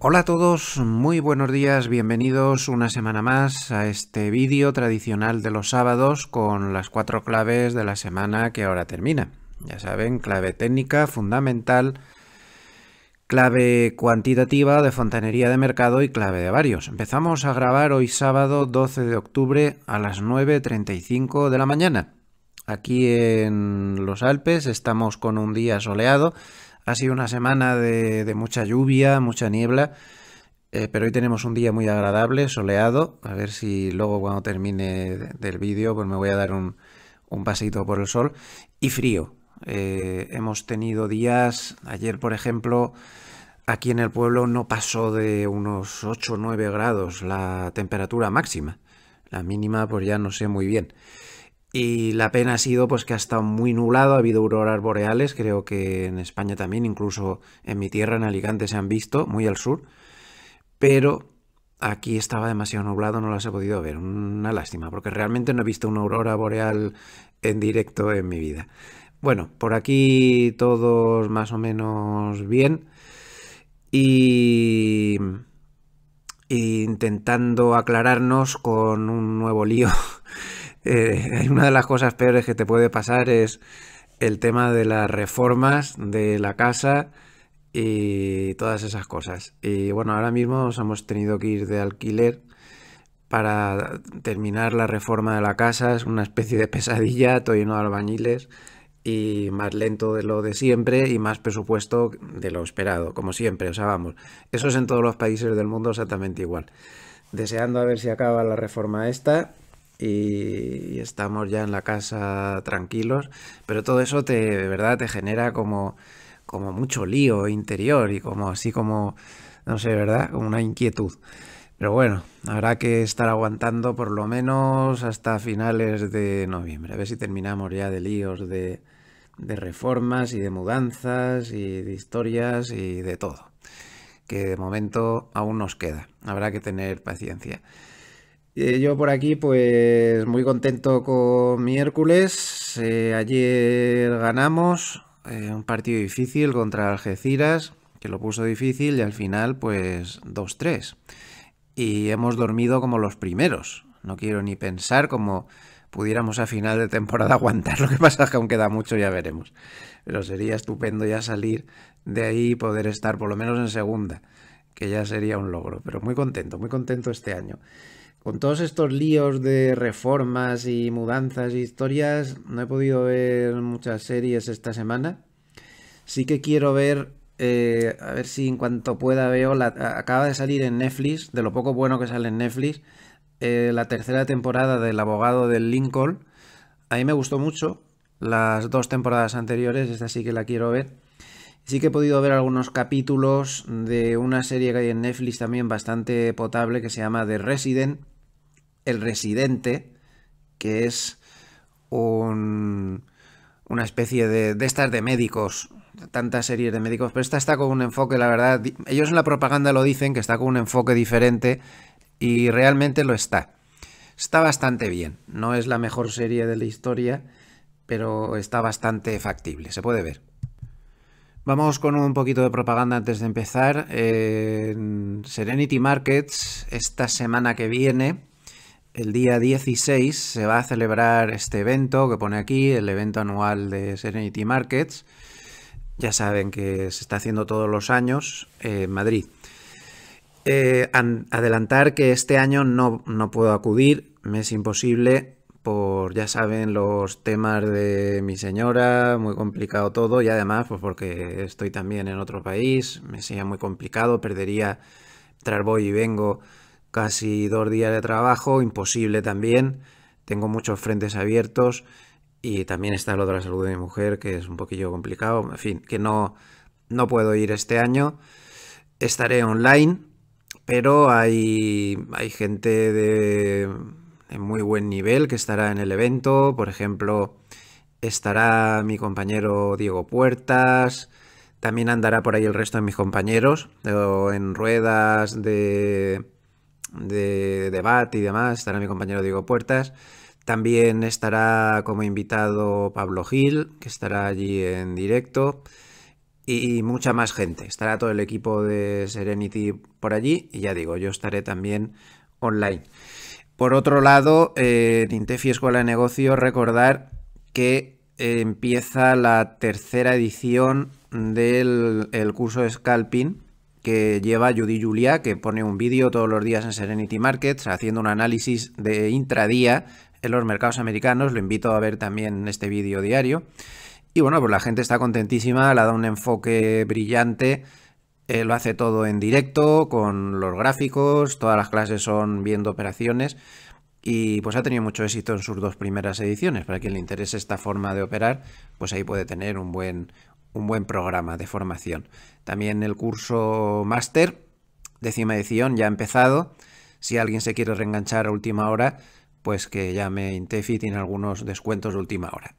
Hola a todos, muy buenos días, bienvenidos una semana más a este vídeo tradicional de los sábados con las cuatro claves de la semana que ahora termina. Ya saben, clave técnica, fundamental, clave cuantitativa de fontanería de mercado y clave de varios. Empezamos a grabar hoy sábado 12 de octubre a las 9.35 de la mañana. Aquí en los Alpes estamos con un día soleado, ha sido una semana de, mucha lluvia, mucha niebla, eh, pero hoy tenemos un día muy agradable, soleado. A ver si luego cuando termine del vídeo pues me voy a dar un, pasito por el sol. Y frío. Eh, hemos tenido días, ayer por ejemplo, aquí en el pueblo no pasó de unos 8 o 9 grados la temperatura máxima. La mínima pues ya no sé muy bien. Y la pena ha sido pues que ha estado muy nublado, ha habido auroras boreales, creo que en España también, incluso en mi tierra, en Alicante, se han visto, muy al sur. Pero aquí estaba demasiado nublado, no las he podido ver. Una lástima, porque realmente no he visto una aurora boreal en directo en mi vida. Bueno, por aquí todos más o menos bien. Y intentando aclararnos con un nuevo lío eh, una de las cosas peores que te puede pasar es el tema de las reformas de la casa y todas esas cosas. Y bueno, ahora mismo hemos tenido que ir de alquiler para terminar la reforma de la casa. Es una especie de pesadilla, todo lleno de albañiles y más lento de lo de siempre y más presupuesto de lo esperado, como siempre. O sea, vamos, eso es en todos los países del mundo exactamente igual. Deseando a ver si acaba la reforma esta y estamos ya en la casa tranquilos, pero todo eso te, de verdad, te genera como, como mucho lío interior y como así como, no sé, ¿verdad? Como una inquietud. Pero bueno, habrá que estar aguantando por lo menos hasta finales de noviembre. A ver si terminamos ya de líos de, de reformas y de mudanzas y de historias y de todo. Que de momento aún nos queda. Habrá que tener paciencia. Eh, yo por aquí, pues muy contento con miércoles. Eh, ayer ganamos eh, un partido difícil contra Algeciras, que lo puso difícil y al final, pues 2-3. Y hemos dormido como los primeros. No quiero ni pensar como pudiéramos a final de temporada aguantar. Lo que pasa es que aún queda mucho, ya veremos. Pero sería estupendo ya salir de ahí y poder estar por lo menos en segunda, que ya sería un logro. Pero muy contento, muy contento este año con todos estos líos de reformas y mudanzas y historias, no he podido ver muchas series esta semana. Sí que quiero ver, eh, a ver si en cuanto pueda veo, acaba de salir en Netflix, de lo poco bueno que sale en Netflix, eh, la tercera temporada del abogado del Lincoln. A mí me gustó mucho las dos temporadas anteriores, esta sí que la quiero ver. Sí que he podido ver algunos capítulos de una serie que hay en Netflix también bastante potable que se llama The Resident, el Residente, que es una especie de, de estas de médicos, tantas series de médicos, pero esta está con un enfoque, la verdad, ellos en la propaganda lo dicen, que está con un enfoque diferente y realmente lo está. Está bastante bien, no es la mejor serie de la historia, pero está bastante factible, se puede ver. Vamos con un poquito de propaganda antes de empezar. En Serenity Markets, esta semana que viene, el día 16 se va a celebrar este evento que pone aquí, el evento anual de Serenity Markets. Ya saben que se está haciendo todos los años en Madrid. Eh, adelantar que este año no, no puedo acudir, me es imposible por, ya saben, los temas de mi señora, muy complicado todo, y además, pues porque estoy también en otro país, me sería muy complicado, perdería entrar voy y vengo casi dos días de trabajo, imposible también. Tengo muchos frentes abiertos y también está lo de la salud de mi mujer, que es un poquillo complicado. En fin, que no, no puedo ir este año. Estaré online, pero hay, hay gente de, de muy buen nivel que estará en el evento. Por ejemplo, estará mi compañero Diego Puertas. También andará por ahí el resto de mis compañeros, en ruedas de de debate y demás, estará mi compañero Diego Puertas. También estará como invitado Pablo Gil, que estará allí en directo, y mucha más gente. Estará todo el equipo de Serenity por allí, y ya digo, yo estaré también online. Por otro lado, en Intefi Escuela de Negocios, recordar que empieza la tercera edición del curso de Scalping, que lleva Judy Julia, que pone un vídeo todos los días en Serenity Markets haciendo un análisis de intradía en los mercados americanos. Lo invito a ver también este vídeo diario. Y bueno, pues la gente está contentísima, le da un enfoque brillante. Eh, lo hace todo en directo, con los gráficos, todas las clases son viendo operaciones y pues ha tenido mucho éxito en sus dos primeras ediciones. Para quien le interese esta forma de operar, pues ahí puede tener un buen, un buen programa de formación. También el curso máster, décima edición, ya ha empezado. Si alguien se quiere reenganchar a última hora, pues que llame Intefi, tiene algunos descuentos de última hora.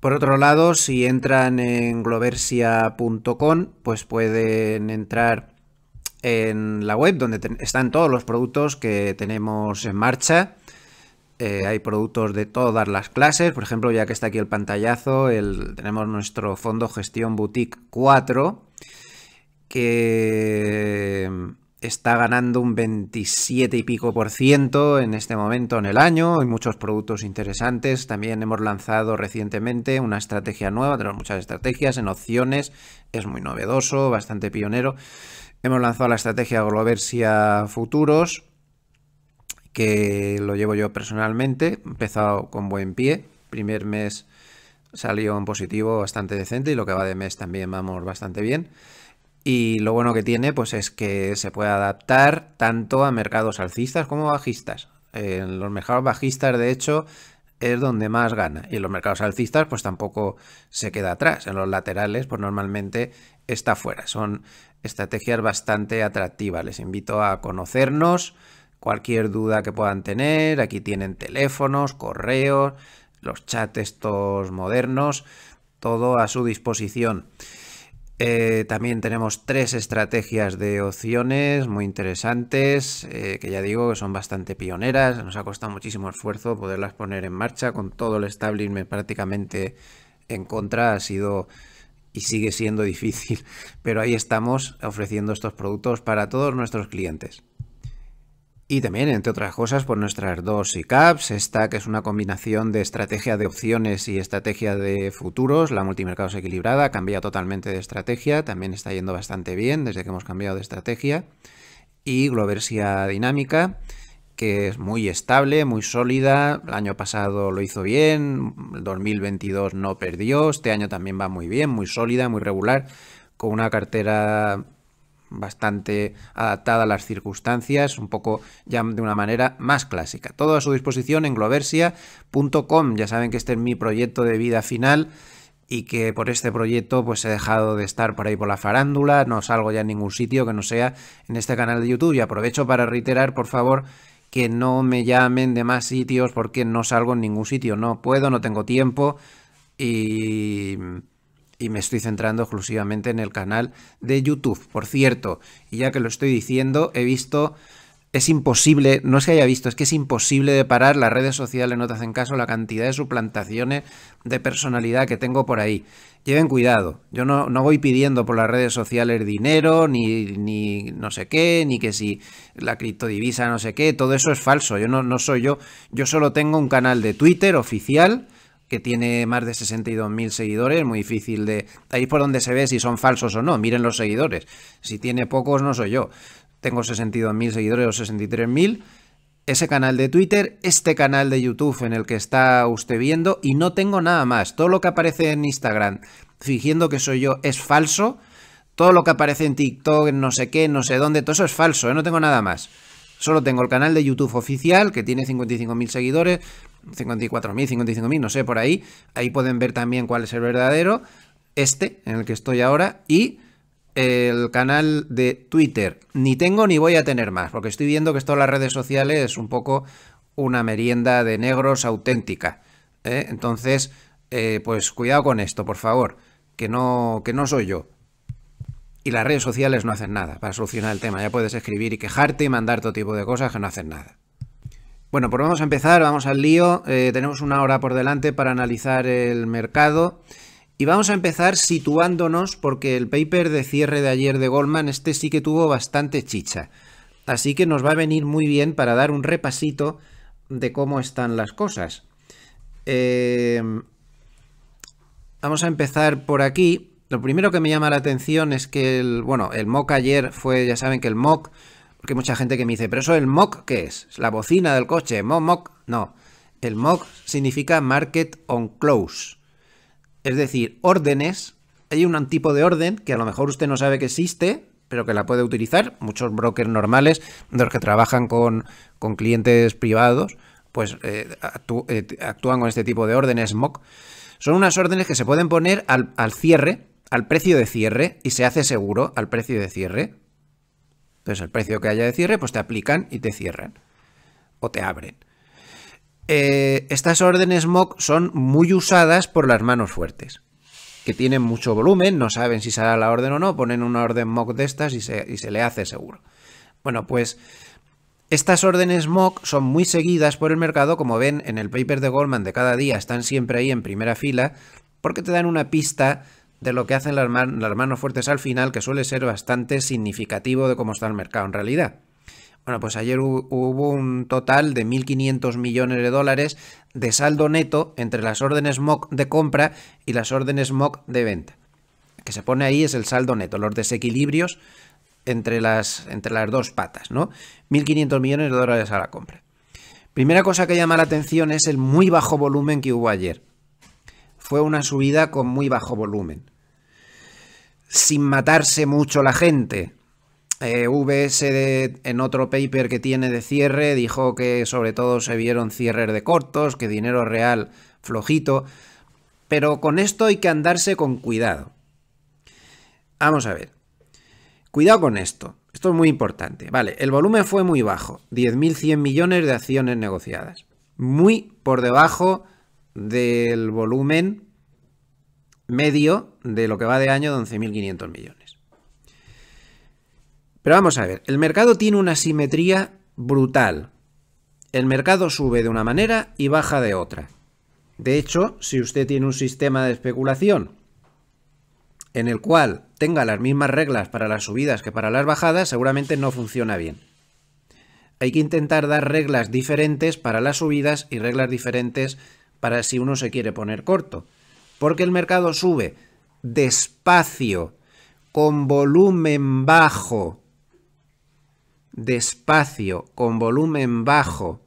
Por otro lado, si entran en globersia.com, pues pueden entrar en la web donde están todos los productos que tenemos en marcha eh, hay productos de todas las clases, por ejemplo, ya que está aquí el pantallazo, tenemos nuestro fondo gestión boutique 4, que está ganando un 27 y pico por ciento en este momento en el año. Hay muchos productos interesantes. También hemos lanzado recientemente una estrategia nueva. Tenemos muchas estrategias en opciones. Es muy novedoso, bastante pionero. Hemos lanzado la estrategia Globersia Futuros, que lo llevo yo personalmente. empezado con buen pie. Primer mes salió un positivo bastante decente y lo que va de mes también vamos bastante bien. Y lo bueno que tiene pues es que se puede adaptar tanto a mercados alcistas como bajistas. En los mercados bajistas, de hecho, es donde más gana. Y en los mercados alcistas, pues tampoco se queda atrás. En los laterales, pues normalmente está fuera. Son estrategias bastante atractivas. Les invito a conocernos, Cualquier duda que puedan tener, aquí tienen teléfonos, correos, los chats estos modernos, todo a su disposición. Eh, también tenemos tres estrategias de opciones muy interesantes, eh, que ya digo que son bastante pioneras, nos ha costado muchísimo esfuerzo poderlas poner en marcha, con todo el establishment prácticamente en contra ha sido y sigue siendo difícil, pero ahí estamos ofreciendo estos productos para todos nuestros clientes. Y también, entre otras cosas, por nuestras dos ICAPs, esta que es una combinación de estrategia de opciones y estrategia de futuros, la multimercados equilibrada, cambia totalmente de estrategia, también está yendo bastante bien desde que hemos cambiado de estrategia, y Globersia dinámica, que es muy estable, muy sólida, el año pasado lo hizo bien, el 2022 no perdió, este año también va muy bien, muy sólida, muy regular, con una cartera bastante adaptada a las circunstancias, un poco ya de una manera más clásica. Todo a su disposición en globersia.com, Ya saben que este es mi proyecto de vida final y que por este proyecto pues he dejado de estar por ahí por la farándula, no salgo ya en ningún sitio que no sea en este canal de YouTube y aprovecho para reiterar, por favor, que no me llamen de más sitios porque no salgo en ningún sitio, no puedo, no tengo tiempo y y me estoy centrando exclusivamente en el canal de YouTube. Por cierto, y ya que lo estoy diciendo, he visto es imposible, no es que haya visto, es que es imposible de parar, las redes sociales no te hacen caso, la cantidad de suplantaciones de personalidad que tengo por ahí. Lleven cuidado, yo no, voy pidiendo por las redes sociales dinero, ni, ni, no sé qué, ni que si la criptodivisa no sé qué, todo eso es falso, yo no, no soy yo, yo solo tengo un canal de Twitter oficial, que tiene más de 62.000 seguidores, muy difícil de... Ahí por donde se ve si son falsos o no, miren los seguidores. Si tiene pocos, no soy yo. Tengo 62.000 seguidores o 63.000 ese canal de Twitter, este canal de YouTube en el que está usted viendo y no tengo nada más. Todo lo que aparece en Instagram fingiendo que soy yo es falso. Todo lo que aparece en TikTok, no sé qué, no sé dónde, todo eso es falso, ¿eh? no tengo nada más. Solo tengo el canal de YouTube oficial que tiene 55.000 seguidores, 54.000, 55.000, no sé, por ahí. Ahí pueden ver también cuál es el verdadero, este en el que estoy ahora, y el canal de Twitter. Ni tengo ni voy a tener más, porque estoy viendo que esto las redes sociales es un poco una merienda de negros auténtica. ¿eh? Entonces, eh, pues cuidado con esto, por favor, que no, que no soy yo. Y las redes sociales no hacen nada para solucionar el tema. Ya puedes escribir y quejarte y mandar todo tipo de cosas que no hacen nada. Bueno, pues vamos a empezar, vamos al lío. Eh, tenemos una hora por delante para analizar el mercado. Y vamos a empezar situándonos porque el paper de cierre de ayer de Goldman, este sí que tuvo bastante chicha. Así que nos va a venir muy bien para dar un repasito de cómo están las cosas. Eh, vamos a empezar por aquí. Lo primero que me llama la atención es que el, bueno, el MOC ayer fue, ya saben que el MOC porque hay mucha gente que me dice, pero eso el MOC, ¿qué es? ¿Es la bocina del coche? ¿MOC? No. El MOC significa Market on Close. Es decir, órdenes. Hay un tipo de orden que a lo mejor usted no sabe que existe, pero que la puede utilizar. Muchos brokers normales, los que trabajan con, clientes privados, pues eh, eh, actúan con este tipo de órdenes MOC. Son unas órdenes que se pueden poner al cierre, al precio de cierre, y se hace seguro al precio de cierre. Entonces, el precio que haya de cierre, pues te aplican y te cierran o te abren. Eh, estas órdenes MOC son muy usadas por las manos fuertes, que tienen mucho volumen, no saben si sale la orden o no, ponen una orden MOC de estas y se, y se le hace seguro. Bueno, pues estas órdenes MOC son muy seguidas por el mercado, como ven en el paper de Goldman de cada día, están siempre ahí en primera fila, porque te dan una pista de lo que hacen las, manos fuertes al final, que suele ser bastante significativo de cómo está el mercado en realidad. Bueno, pues ayer hubo un total de 1.500 millones de dólares de saldo neto entre las órdenes MOC de compra y las órdenes MOC de venta. que se pone ahí es el saldo neto, los desequilibrios entre las, entre las dos patas, ¿no? 1.500 millones de dólares a la compra. Primera cosa que llama la atención es el muy bajo volumen que hubo ayer. Fue una subida con muy bajo volumen. Sin matarse mucho la gente. Eh, VSD en otro paper que tiene de cierre dijo que sobre todo se vieron cierres de cortos, que dinero real flojito. Pero con esto hay que andarse con cuidado. Vamos a ver. Cuidado con esto. Esto es muy importante. Vale, el volumen fue muy bajo. 10.100 millones de acciones negociadas. Muy por debajo del volumen medio de lo que va de año de 11.500 millones. Pero vamos a ver, el mercado tiene una simetría brutal. El mercado sube de una manera y baja de otra. De hecho, si usted tiene un sistema de especulación en el cual tenga las mismas reglas para las subidas que para las bajadas, seguramente no funciona bien. Hay que intentar dar reglas diferentes para las subidas y reglas diferentes para si uno se quiere poner corto. Porque el mercado sube despacio, con volumen bajo. Despacio, con volumen bajo.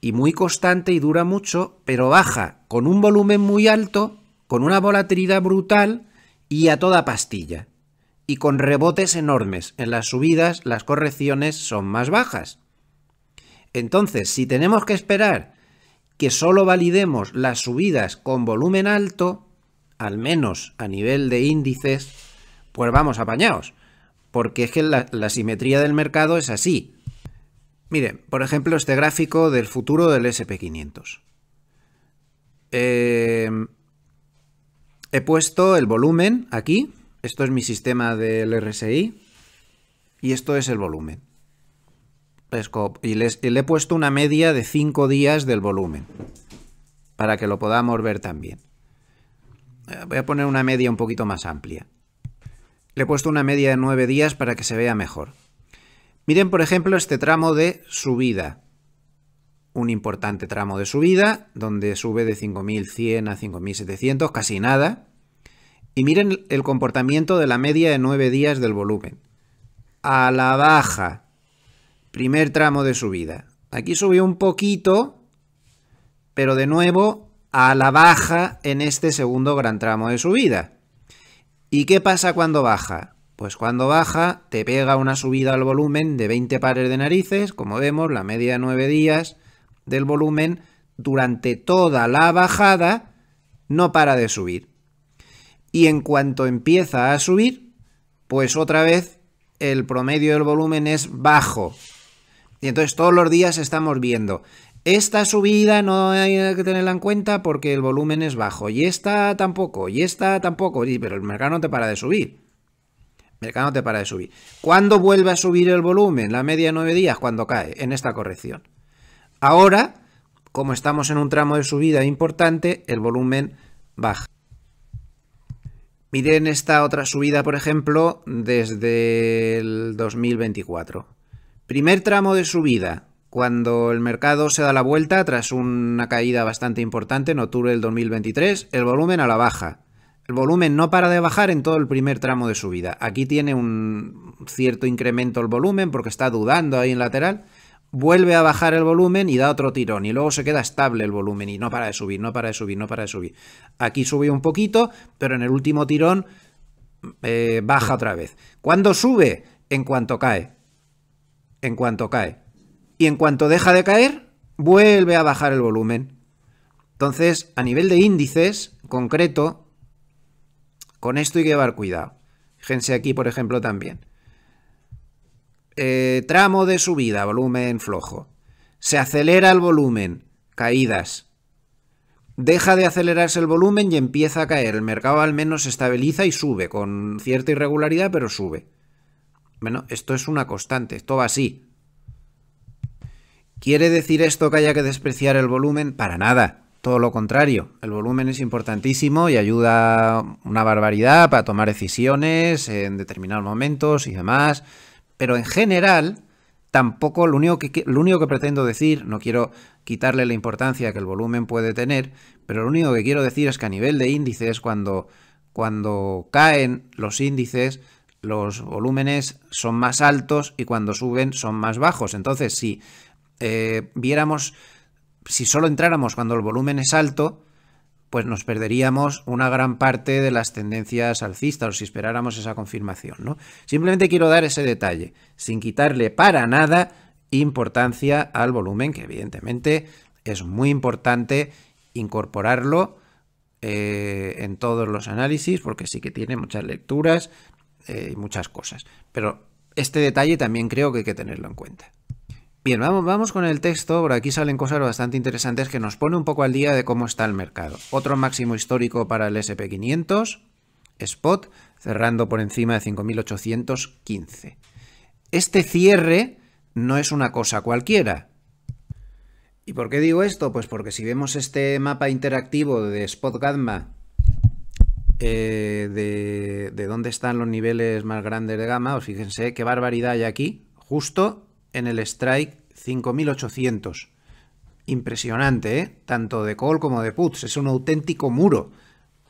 Y muy constante y dura mucho, pero baja con un volumen muy alto, con una volatilidad brutal y a toda pastilla. Y con rebotes enormes. En las subidas las correcciones son más bajas. Entonces, si tenemos que esperar que solo validemos las subidas con volumen alto, al menos a nivel de índices, pues vamos apañados, porque es que la, simetría del mercado es así. Miren, por ejemplo, este gráfico del futuro del SP500. Em, he puesto el volumen aquí, esto es mi sistema del RSI, y esto es el volumen y, y le he puesto una media de 5 días del volumen, para que lo podamos ver también. Eh, voy a poner una media un poquito más amplia. Le he puesto una media de 9 días para que se vea mejor. Miren, por ejemplo, este tramo de subida. Un importante tramo de subida, donde sube de 5.100 a 5.700, casi nada. Y miren el comportamiento de la media de 9 días del volumen. A la baja, Primer tramo de subida. Aquí subió un poquito, pero de nuevo a la baja en este segundo gran tramo de subida. ¿Y qué pasa cuando baja? Pues cuando baja te pega una subida al volumen de 20 pares de narices, como vemos, la media de 9 días del volumen durante toda la bajada no para de subir. Y en cuanto empieza a subir, pues otra vez el promedio del volumen es bajo, y entonces todos los días estamos viendo, esta subida no hay que tenerla en cuenta porque el volumen es bajo, y esta tampoco, y esta tampoco, pero el mercado no te para de subir. El mercado no te para de subir. ¿Cuándo vuelve a subir el volumen? La media de nueve días, cuando cae, en esta corrección. Ahora, como estamos en un tramo de subida importante, el volumen baja. Miren esta otra subida, por ejemplo, desde el 2024. Primer tramo de subida, cuando el mercado se da la vuelta tras una caída bastante importante en octubre del 2023, el volumen a la baja. El volumen no para de bajar en todo el primer tramo de subida. Aquí tiene un cierto incremento el volumen porque está dudando ahí en lateral. Vuelve a bajar el volumen y da otro tirón y luego se queda estable el volumen y no para de subir, no para de subir, no para de subir. Aquí sube un poquito, pero en el último tirón eh, baja otra vez. ¿Cuándo sube? En cuanto cae en cuanto cae. Y en cuanto deja de caer, vuelve a bajar el volumen. Entonces, a nivel de índices concreto, con esto hay que llevar cuidado. Fíjense aquí, por ejemplo, también. Eh, tramo de subida, volumen flojo. Se acelera el volumen, caídas. Deja de acelerarse el volumen y empieza a caer. El mercado al menos se estabiliza y sube, con cierta irregularidad, pero sube. Bueno, esto es una constante, esto va así. ¿Quiere decir esto que haya que despreciar el volumen? Para nada, todo lo contrario. El volumen es importantísimo y ayuda una barbaridad para tomar decisiones en determinados momentos y demás. Pero en general, tampoco lo único, que, lo único que pretendo decir, no quiero quitarle la importancia que el volumen puede tener, pero lo único que quiero decir es que a nivel de índices, cuando, cuando caen los índices, los volúmenes son más altos y cuando suben son más bajos. Entonces, si eh, viéramos, si solo entráramos cuando el volumen es alto, pues nos perderíamos una gran parte de las tendencias alcistas o si esperáramos esa confirmación. Simplemente quiero dar ese detalle, sin quitarle para nada importancia al volumen, que evidentemente es muy importante incorporarlo eh, en todos los análisis, porque sí que tiene muchas lecturas eh, muchas cosas. Pero este detalle también creo que hay que tenerlo en cuenta. Bien, vamos, vamos con el texto, por aquí salen cosas bastante interesantes que nos pone un poco al día de cómo está el mercado. Otro máximo histórico para el SP500, spot, cerrando por encima de 5.815. Este cierre no es una cosa cualquiera. ¿Y por qué digo esto? Pues porque si vemos este mapa interactivo de Spot Gamma eh, de, dónde están los niveles más grandes de gama, os fíjense qué barbaridad hay aquí, justo en el strike 5800. Impresionante, ¿eh? tanto de call como de puts, es un auténtico muro.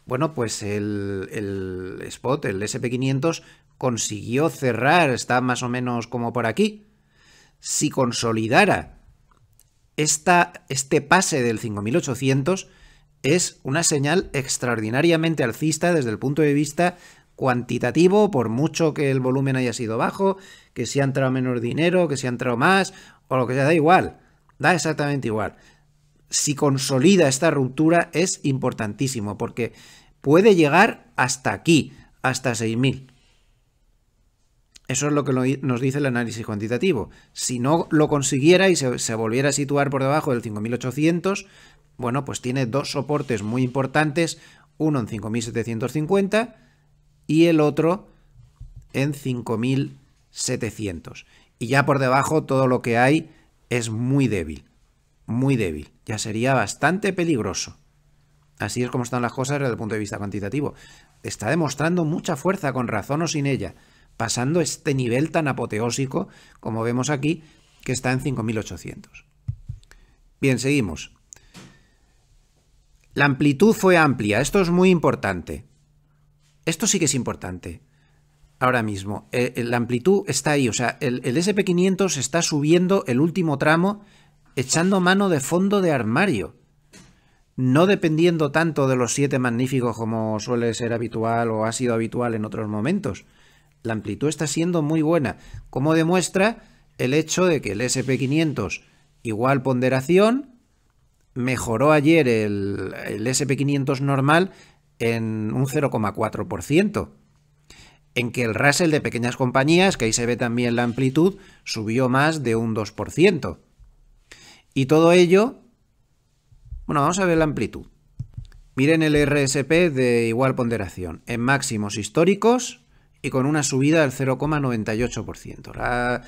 Bueno, pues el, spot, el SP500, consiguió cerrar, está más o menos como por aquí. Si consolidara esta, este pase del 5800, es una señal extraordinariamente alcista desde el punto de vista cuantitativo, por mucho que el volumen haya sido bajo, que si ha entrado menos dinero, que si ha entrado más, o lo que sea, da igual, da exactamente igual. Si consolida esta ruptura es importantísimo, porque puede llegar hasta aquí, hasta 6.000. Eso es lo que nos dice el análisis cuantitativo. Si no lo consiguiera y se, volviera a situar por debajo del 5.800, bueno, pues tiene dos soportes muy importantes, uno en 5.750 y el otro en 5.700. Y ya por debajo todo lo que hay es muy débil, muy débil. Ya sería bastante peligroso. Así es como están las cosas desde el punto de vista cuantitativo. Está demostrando mucha fuerza, con razón o sin ella, pasando este nivel tan apoteósico, como vemos aquí, que está en 5.800. Bien, seguimos. La amplitud fue amplia, esto es muy importante. Esto sí que es importante. Ahora mismo, eh, eh, la amplitud está ahí, o sea, el, el SP500 está subiendo el último tramo echando mano de fondo de armario no dependiendo tanto de los siete magníficos como suele ser habitual o ha sido habitual en otros momentos. La amplitud está siendo muy buena, como demuestra el hecho de que el SP500 igual ponderación mejoró ayer el, SP500 normal en un 0,4%. En que el Russell de pequeñas compañías, que ahí se ve también la amplitud, subió más de un 2%. Y todo ello, bueno, vamos a ver la amplitud. Miren el RSP de igual ponderación, en máximos históricos, y con una subida del 0,98%.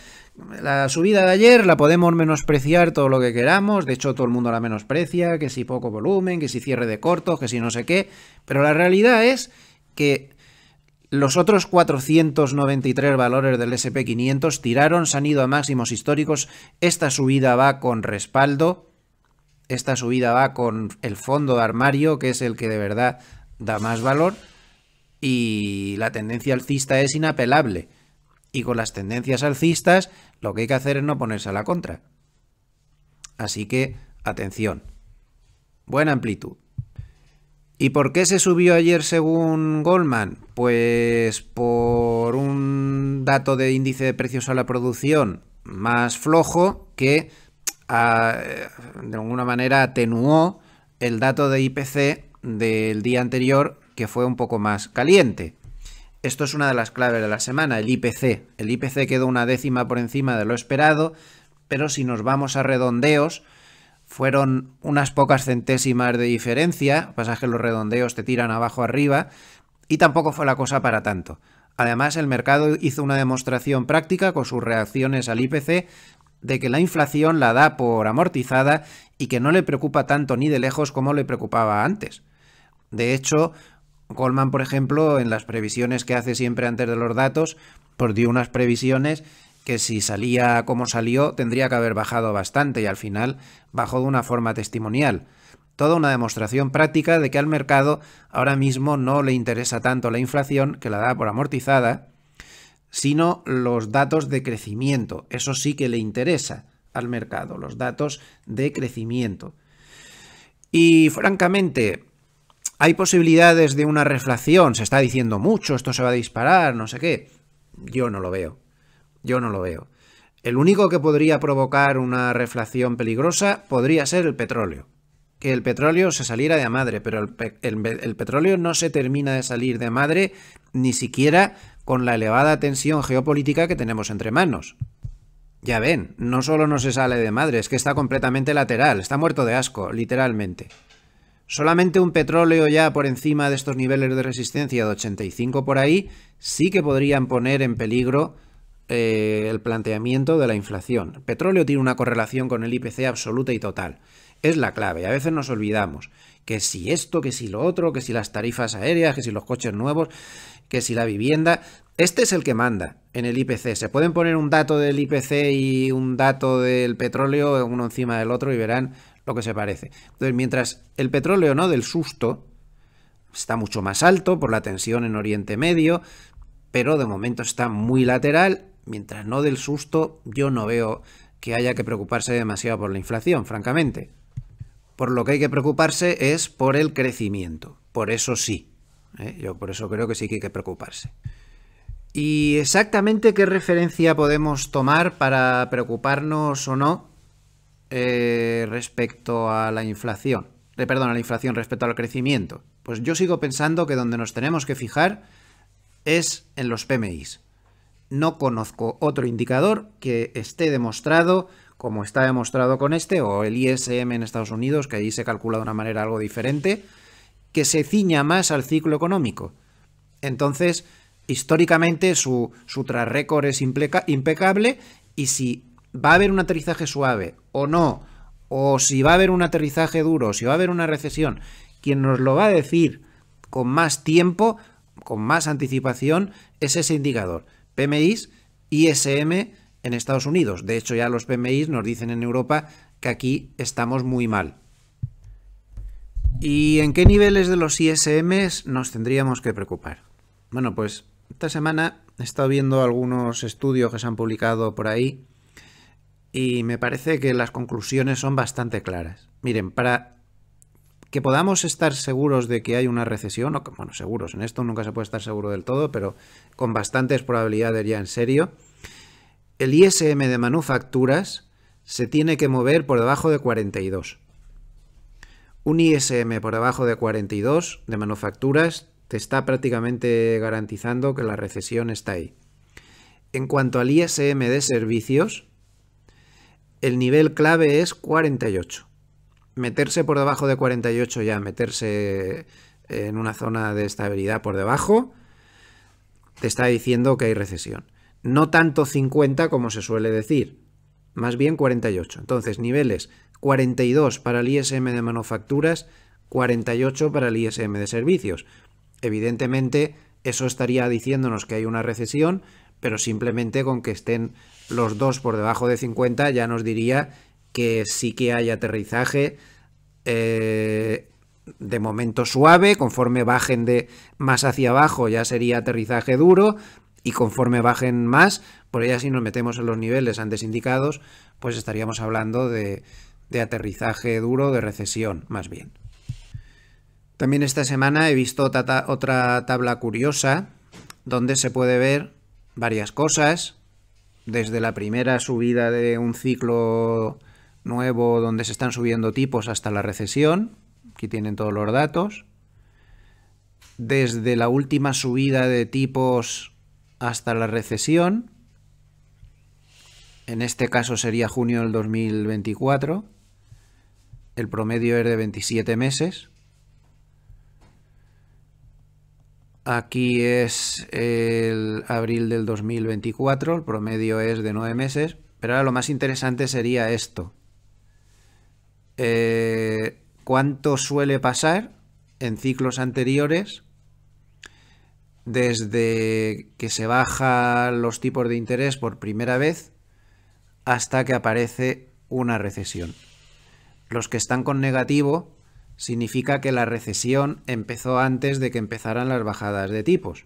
La, subida de ayer la podemos menospreciar todo lo que queramos, de hecho todo el mundo la menosprecia, que si poco volumen, que si cierre de cortos, que si no sé qué, pero la realidad es que los otros 493 valores del SP500 tiraron, se han ido a máximos históricos, esta subida va con respaldo, esta subida va con el fondo de armario, que es el que de verdad da más valor y la tendencia alcista es inapelable. Y con las tendencias alcistas lo que hay que hacer es no ponerse a la contra. Así que, atención. Buena amplitud. ¿Y por qué se subió ayer según Goldman? Pues por un dato de índice de precios a la producción más flojo que ah, de alguna manera atenuó el dato de IPC del día anterior que fue un poco más caliente. Esto es una de las claves de la semana, el IPC. El IPC quedó una décima por encima de lo esperado, pero si nos vamos a redondeos, fueron unas pocas centésimas de diferencia, pasa que los redondeos te tiran abajo arriba, y tampoco fue la cosa para tanto. Además, el mercado hizo una demostración práctica con sus reacciones al IPC de que la inflación la da por amortizada y que no le preocupa tanto ni de lejos como le preocupaba antes. De hecho, Goldman, por ejemplo, en las previsiones que hace siempre antes de los datos, pues dio unas previsiones que si salía como salió tendría que haber bajado bastante y al final bajó de una forma testimonial. Toda una demostración práctica de que al mercado ahora mismo no le interesa tanto la inflación, que la da por amortizada, sino los datos de crecimiento. Eso sí que le interesa al mercado, los datos de crecimiento. Y francamente, hay posibilidades de una reflación, se está diciendo mucho, esto se va a disparar, no sé qué. Yo no lo veo. Yo no lo veo. El único que podría provocar una reflación peligrosa podría ser el petróleo. Que el petróleo se saliera de madre, pero el, petróleo no se termina de salir de madre ni siquiera con la elevada tensión geopolítica que tenemos entre manos. Ya ven, no solo no se sale de madre, es que está completamente lateral, está muerto de asco, literalmente. Solamente un petróleo ya por encima de estos niveles de resistencia de 85 por ahí sí que podrían poner en peligro eh, el planteamiento de la inflación. petróleo tiene una correlación con el IPC absoluta y total. Es la clave. A veces nos olvidamos que si esto, que si lo otro, que si las tarifas aéreas, que si los coches nuevos, que si la vivienda. Este es el que manda en el IPC. Se pueden poner un dato del IPC y un dato del petróleo uno encima del otro y verán lo que se parece. Entonces, mientras el petróleo no del susto está mucho más alto por la tensión en Oriente Medio, pero de momento está muy lateral, mientras no del susto yo no veo que haya que preocuparse demasiado por la inflación, francamente. Por lo que hay que preocuparse es por el crecimiento, por eso sí. ¿eh? Yo por eso creo que sí que hay que preocuparse. ¿Y exactamente qué referencia podemos tomar para preocuparnos o no eh, respecto a la inflación, eh, perdón, a la inflación respecto al crecimiento? Pues yo sigo pensando que donde nos tenemos que fijar es en los PMIs. No conozco otro indicador que esté demostrado como está demostrado con este, o el ISM en Estados Unidos, que allí se calcula de una manera algo diferente, que se ciña más al ciclo económico. Entonces, históricamente su, su récord es impecable y si va a haber un aterrizaje suave o no, o si va a haber un aterrizaje duro, o si va a haber una recesión, quien nos lo va a decir con más tiempo, con más anticipación, es ese indicador, PMIs, ISM en Estados Unidos. De hecho, ya los PMIs nos dicen en Europa que aquí estamos muy mal. ¿Y en qué niveles de los ISMs nos tendríamos que preocupar? Bueno, pues esta semana he estado viendo algunos estudios que se han publicado por ahí y me parece que las conclusiones son bastante claras. Miren, para que podamos estar seguros de que hay una recesión, o bueno, seguros, en esto nunca se puede estar seguro del todo, pero con bastantes probabilidades ya en serio, el ISM de manufacturas se tiene que mover por debajo de 42. Un ISM por debajo de 42 de manufacturas te está prácticamente garantizando que la recesión está ahí. En cuanto al ISM de servicios, el nivel clave es 48. Meterse por debajo de 48 ya, meterse eh, en una zona de estabilidad por debajo, te está diciendo que hay recesión. No tanto 50 como se suele decir, más bien 48. Entonces, niveles 42 para el ISM de manufacturas, 48 para el ISM de servicios. Evidentemente, eso estaría diciéndonos que hay una recesión, pero simplemente con que estén los dos por debajo de 50 ya nos diría que sí que hay aterrizaje eh, de momento suave, conforme bajen de más hacia abajo ya sería aterrizaje duro y conforme bajen más, por allá si nos metemos en los niveles antes indicados, pues estaríamos hablando de, aterrizaje duro, de recesión más bien. También esta semana he visto otra tabla curiosa donde se puede ver varias cosas desde la primera subida de un ciclo nuevo donde se están subiendo tipos hasta la recesión, aquí tienen todos los datos, desde la última subida de tipos hasta la recesión, en este caso sería junio del 2024, el promedio es de 27 meses, Aquí es el abril del 2024, el promedio es de nueve meses, pero ahora lo más interesante sería esto. Eh, ¿Cuánto suele pasar en ciclos anteriores desde que se bajan los tipos de interés por primera vez hasta que aparece una recesión? Los que están con negativo significa que la recesión empezó antes de que empezaran las bajadas de tipos.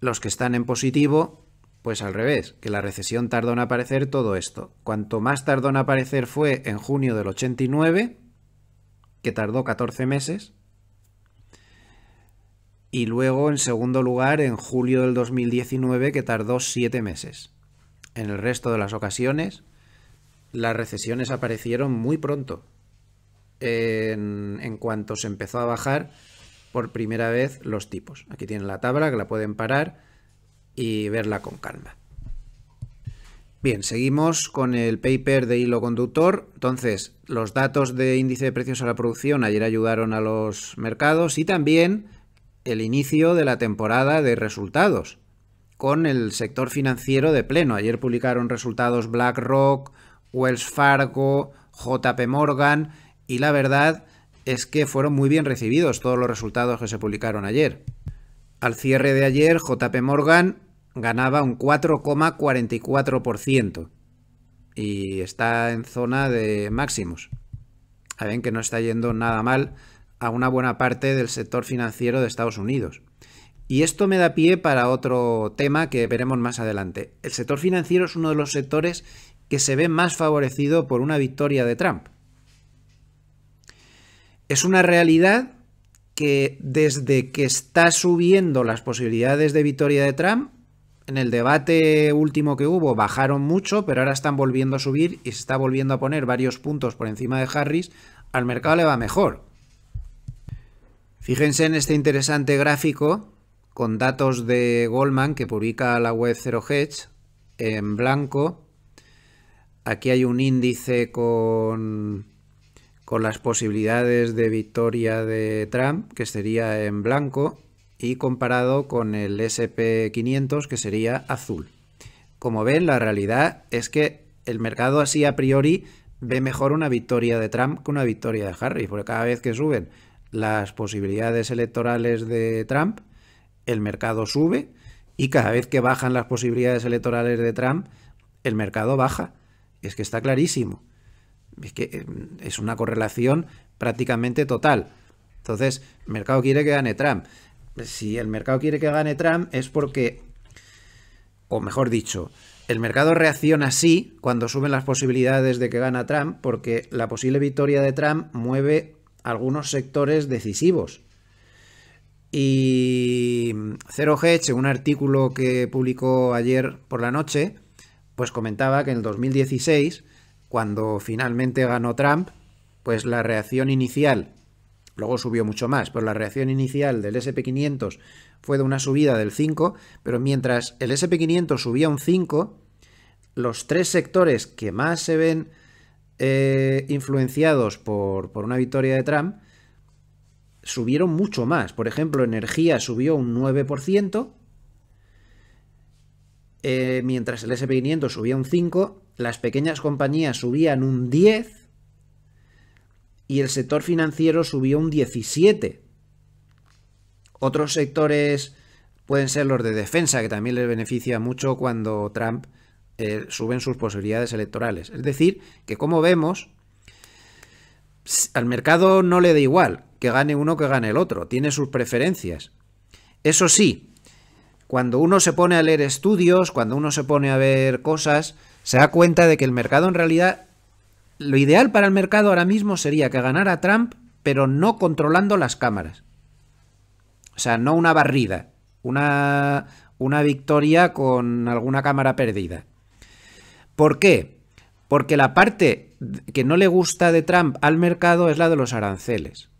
Los que están en positivo, pues al revés, que la recesión tardó en aparecer todo esto. Cuanto más tardó en aparecer fue en junio del 89, que tardó 14 meses, y luego en segundo lugar en julio del 2019, que tardó 7 meses. En el resto de las ocasiones, las recesiones aparecieron muy pronto, en, cuanto se empezó a bajar por primera vez los tipos. Aquí tienen la tabla que la pueden parar y verla con calma. Bien, seguimos con el paper de hilo conductor. Entonces, los datos de índice de precios a la producción ayer ayudaron a los mercados y también el inicio de la temporada de resultados con el sector financiero de pleno. Ayer publicaron resultados BlackRock, Wells Fargo, JP Morgan y la verdad es que fueron muy bien recibidos todos los resultados que se publicaron ayer. Al cierre de ayer, JP Morgan ganaba un 4,44% y está en zona de máximos. Saben que no está yendo nada mal a una buena parte del sector financiero de Estados Unidos. Y esto me da pie para otro tema que veremos más adelante. El sector financiero es uno de los sectores que se ve más favorecido por una victoria de Trump es una realidad que desde que está subiendo las posibilidades de victoria de Trump, en el debate último que hubo bajaron mucho, pero ahora están volviendo a subir y se está volviendo a poner varios puntos por encima de Harris, al mercado le va mejor. Fíjense en este interesante gráfico con datos de Goldman que publica la web Zero Hedge en blanco. Aquí hay un índice con con las posibilidades de victoria de Trump, que sería en blanco, y comparado con el SP500, que sería azul. Como ven, la realidad es que el mercado así a priori ve mejor una victoria de Trump que una victoria de Harry porque cada vez que suben las posibilidades electorales de Trump, el mercado sube y cada vez que bajan las posibilidades electorales de Trump, el mercado baja. Es que está clarísimo. Es que eh, es una correlación prácticamente total. Entonces, el mercado quiere que gane Trump. Si el mercado quiere que gane Trump es porque, o mejor dicho, el mercado reacciona así cuando suben las posibilidades de que gana Trump, porque la posible victoria de Trump mueve algunos sectores decisivos. Y Zero Hedge, en un artículo que publicó ayer por la noche, pues comentaba que en el 2016 cuando finalmente ganó Trump, pues la reacción inicial, luego subió mucho más, pero la reacción inicial del SP500 fue de una subida del 5, pero mientras el SP500 subía un 5, los tres sectores que más se ven eh, influenciados por, una victoria de Trump subieron mucho más. Por ejemplo, energía subió un 9%, eh, mientras el SP500 subía un 5 las pequeñas compañías subían un 10 y el sector financiero subió un 17. Otros sectores pueden ser los de defensa, que también les beneficia mucho cuando Trump sube eh, suben sus posibilidades electorales. Es decir, que como vemos, al mercado no le da igual que gane uno que gane el otro, tiene sus preferencias. Eso sí, cuando uno se pone a leer estudios, cuando uno se pone a ver cosas, se da cuenta de que el mercado en realidad, lo ideal para el mercado ahora mismo sería que ganara Trump, pero no controlando las cámaras. O sea, no una barrida, una, una victoria con alguna cámara perdida. ¿Por qué? Porque la parte que no le gusta de Trump al mercado es la de los aranceles.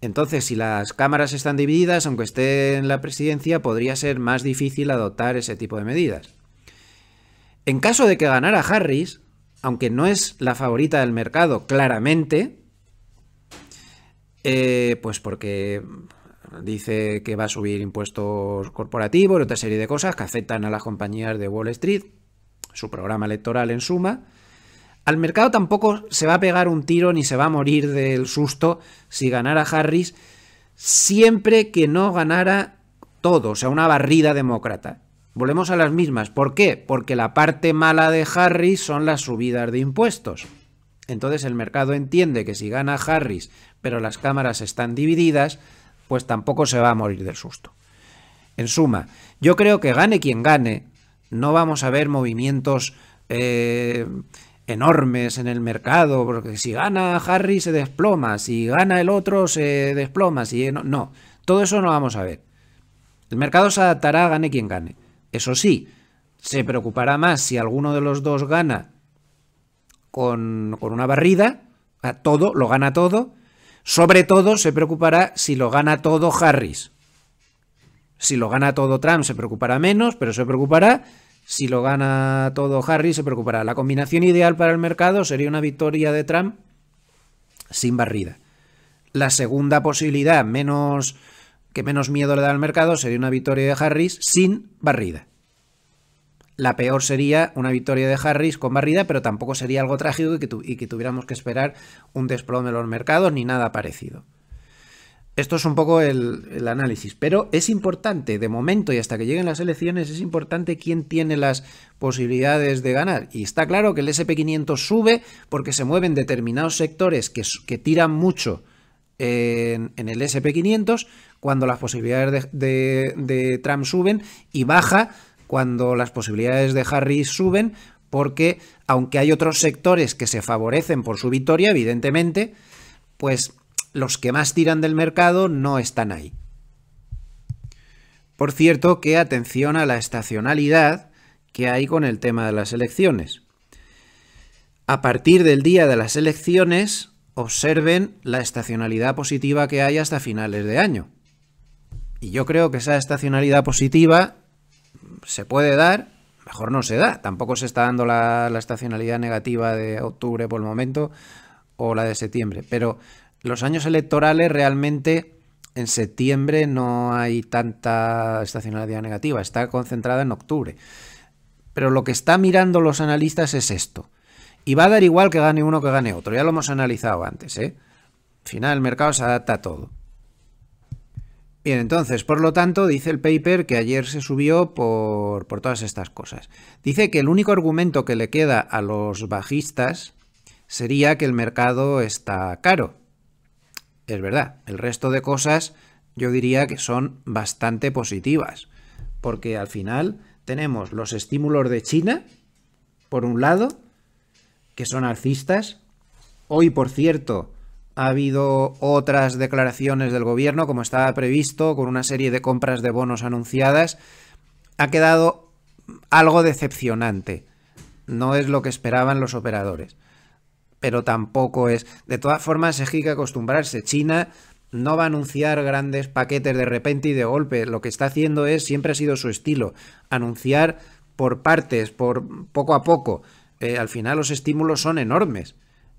Entonces, si las cámaras están divididas, aunque esté en la presidencia, podría ser más difícil adoptar ese tipo de medidas. En caso de que ganara Harris, aunque no es la favorita del mercado claramente, eh, pues porque dice que va a subir impuestos corporativos, y otra serie de cosas que afectan a las compañías de Wall Street, su programa electoral en suma, al mercado tampoco se va a pegar un tiro ni se va a morir del susto si ganara Harris, siempre que no ganara todo, o sea, una barrida demócrata. Volvemos a las mismas. ¿Por qué? Porque la parte mala de Harris son las subidas de impuestos. Entonces el mercado entiende que si gana Harris, pero las cámaras están divididas, pues tampoco se va a morir del susto. En suma, yo creo que gane quien gane, no vamos a ver movimientos eh, enormes en el mercado, porque si gana Harris se desploma, si gana el otro se desploma, si no, no, todo eso no vamos a ver. El mercado se adaptará, gane quien gane. Eso sí, se preocupará más si alguno de los dos gana con, una barrida, a todo, lo gana todo. Sobre todo se preocupará si lo gana todo Harris. Si lo gana todo Trump se preocupará menos, pero se preocupará. Si lo gana todo Harris se preocupará. La combinación ideal para el mercado sería una victoria de Trump sin barrida. La segunda posibilidad menos que menos miedo le da al mercado sería una victoria de Harris sin barrida. La peor sería una victoria de Harris con barrida, pero tampoco sería algo trágico y que, tuviéramos que esperar un desplome de los mercados ni nada parecido. Esto es un poco el, análisis, pero es importante, de momento y hasta que lleguen las elecciones, es importante quién tiene las posibilidades de ganar. Y está claro que el SP500 sube porque se mueven determinados sectores que tiran mucho en, el SP500 cuando las posibilidades de, de, de Trump suben y baja cuando las posibilidades de Harris suben, porque aunque hay otros sectores que se favorecen por su victoria, evidentemente, pues los que más tiran del mercado no están ahí. Por cierto, que atención a la estacionalidad que hay con el tema de las elecciones. A partir del día de las elecciones, observen la estacionalidad positiva que hay hasta finales de año. Y yo creo que esa estacionalidad positiva se puede dar, mejor no se da, tampoco se está dando la, estacionalidad negativa de octubre por el momento o la de septiembre, pero los años electorales realmente en septiembre no hay tanta estacionalidad negativa, está concentrada en octubre. Pero lo que está mirando los analistas es esto. Y va a dar igual que gane uno que gane otro. Ya lo hemos analizado antes, ¿eh? Al final el mercado se adapta a todo. Bien, entonces, por lo tanto, dice el paper que ayer se subió por, por, todas estas cosas. Dice que el único argumento que le queda a los bajistas sería que el mercado está caro. Es verdad, el resto de cosas yo diría que son bastante positivas, porque al final tenemos los estímulos de China, por un lado, que son alcistas. Hoy, por cierto, ha habido otras declaraciones del gobierno, como estaba previsto, con una serie de compras de bonos anunciadas. Ha quedado algo decepcionante. No es lo que esperaban los operadores. Pero tampoco es. De todas formas, es que acostumbrarse. China no va a anunciar grandes paquetes de repente y de golpe. Lo que está haciendo es, siempre ha sido su estilo, anunciar por partes, por poco a poco. Eh, al final los estímulos son enormes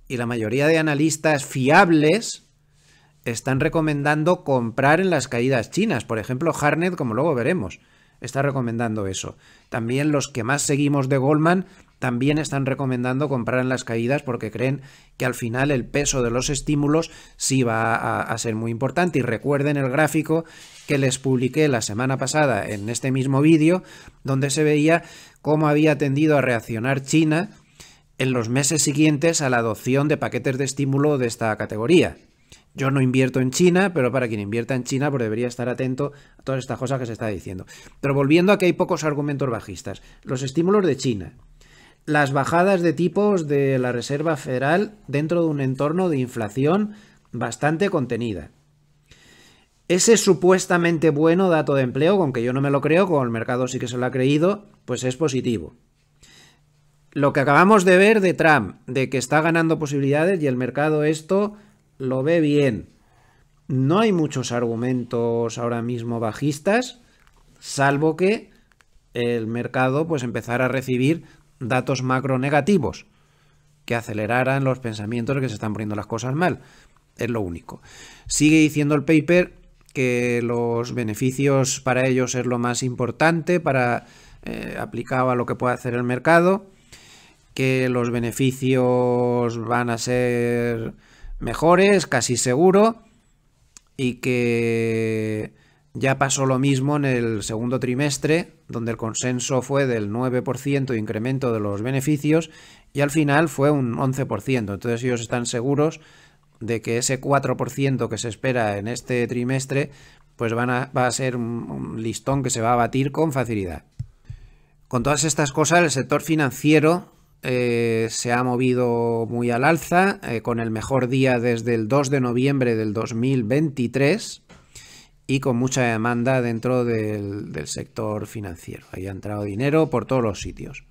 y la mayoría de analistas fiables están recomendando comprar en las caídas chinas. Por ejemplo, Harnett, como luego veremos, está recomendando eso. También los que más seguimos de Goldman también están recomendando comprar en las caídas porque creen que al final el peso de los estímulos sí va a, ser muy importante. Y recuerden el gráfico que les publiqué la semana pasada en este mismo vídeo, donde se veía cómo había tendido a reaccionar China en los meses siguientes a la adopción de paquetes de estímulo de esta categoría. Yo no invierto en China, pero para quien invierta en China, pues debería estar atento a todas estas cosas que se está diciendo. Pero volviendo a que hay pocos argumentos bajistas. Los estímulos de China, las bajadas de tipos de la Reserva Federal dentro de un entorno de inflación bastante contenida. Ese supuestamente bueno dato de empleo, con que yo no me lo creo, con el mercado sí que se lo ha creído, pues es positivo. Lo que acabamos de ver de Trump, de que está ganando posibilidades y el mercado esto lo ve bien. No hay muchos argumentos ahora mismo bajistas, salvo que el mercado pues empezara a recibir datos macro negativos que aceleraran los pensamientos de que se están poniendo las cosas mal. Es lo único. Sigue diciendo el paper que los beneficios para ellos es lo más importante para eh, aplicar a lo que puede hacer el mercado, que los beneficios van a ser mejores, casi seguro, y que ya pasó lo mismo en el segundo trimestre donde el consenso fue del 9% de incremento de los beneficios y al final fue un 11%. Entonces ellos están seguros de que ese 4% que se espera en este trimestre pues van a, va a ser un, listón que se va a batir con facilidad. Con todas estas cosas, el sector financiero eh, se ha movido muy al alza, eh, con el mejor día desde el 2 de noviembre del 2023 y con mucha demanda dentro del, sector financiero. Ahí ha entrado dinero por todos los sitios.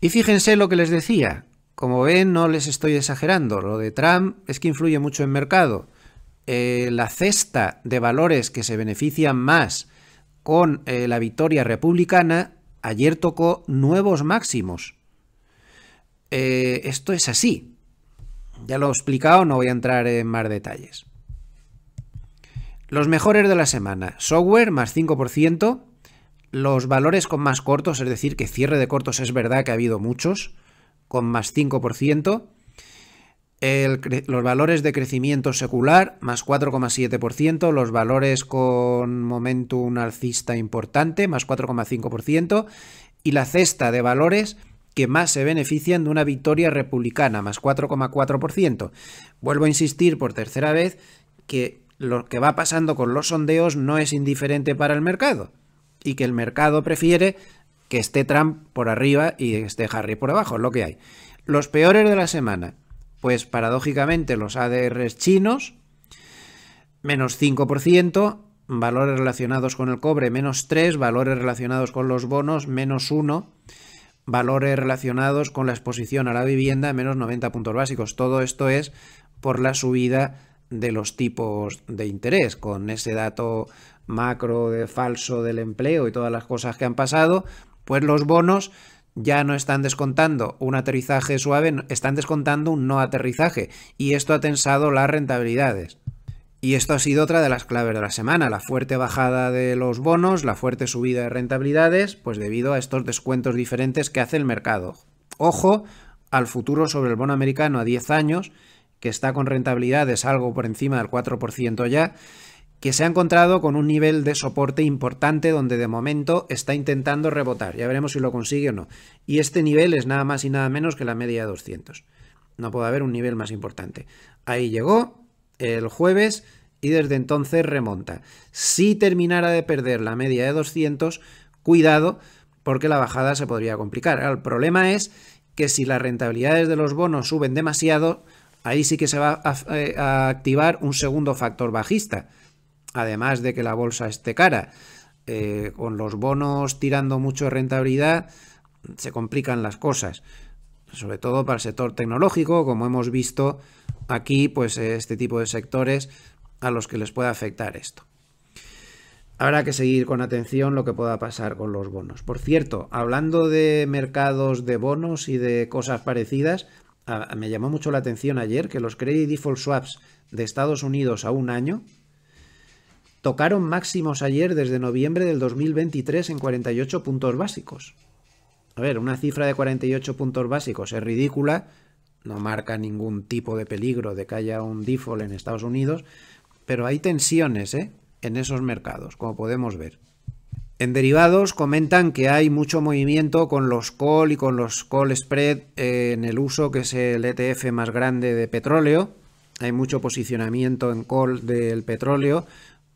Y fíjense lo que les decía. Como ven, no les estoy exagerando. Lo de Trump es que influye mucho en mercado. Eh, la cesta de valores que se benefician más con eh, la victoria republicana ayer tocó nuevos máximos. Eh, esto es así. Ya lo he explicado, no voy a entrar en más detalles. Los mejores de la semana, software más 5%, los valores con más cortos, es decir, que cierre de cortos es verdad que ha habido muchos, con más 5%, los valores de crecimiento secular, más 4,7%, los valores con momentum alcista importante, más 4,5%, y la cesta de valores que más se benefician de una victoria republicana, más 4,4%. Vuelvo a insistir por tercera vez que lo que va pasando con los sondeos no es indiferente para el mercado y que el mercado prefiere que esté Trump por arriba y esté Harry por abajo, es lo que hay. Los peores de la semana, pues paradójicamente los ADRs chinos, menos 5%, valores relacionados con el cobre, menos 3, valores relacionados con los bonos, menos 1, valores relacionados con la exposición a la vivienda, menos 90 puntos básicos. Todo esto es por la subida de los tipos de interés. Con ese dato macro de falso del empleo y todas las cosas que han pasado, pues los bonos ya no están descontando un aterrizaje suave, están descontando un no aterrizaje y esto ha tensado las rentabilidades. Y esto ha sido otra de las claves de la semana, la fuerte bajada de los bonos, la fuerte subida de rentabilidades, pues debido a estos descuentos diferentes que hace el mercado. Ojo al futuro sobre el bono americano a 10 años, que está con rentabilidades algo por encima del 4% ya, que se ha encontrado con un nivel de soporte importante donde de momento está intentando rebotar. Ya veremos si lo consigue o no. Y este nivel es nada más y nada menos que la media de 200. No puede haber un nivel más importante. Ahí llegó el jueves y desde entonces remonta. Si terminara de perder la media de 200, cuidado porque la bajada se podría complicar. El problema es que si las rentabilidades de los bonos suben demasiado, ahí sí que se va eh, a, activar un segundo factor bajista, además de que la bolsa esté cara. Eh, con los bonos tirando mucho rentabilidad, se complican las cosas, sobre todo para el sector tecnológico, como hemos visto aquí, pues eh, este tipo de sectores a los que les puede afectar esto. Habrá que seguir con atención lo que pueda pasar con los bonos. Por cierto, hablando de mercados de bonos y de cosas parecidas, me llamó mucho la atención ayer que los credit default swaps de Estados Unidos a un año tocaron máximos ayer desde noviembre del 2023 en 48 puntos básicos. A ver, una cifra de 48 puntos básicos es ridícula, no marca ningún tipo de peligro de que haya un default en Estados Unidos, pero hay tensiones ¿eh? en esos mercados, como podemos ver. En derivados comentan que hay mucho movimiento con los call y con los call spread eh, en el uso que es el ETF más grande de petróleo. Hay mucho posicionamiento en call del petróleo,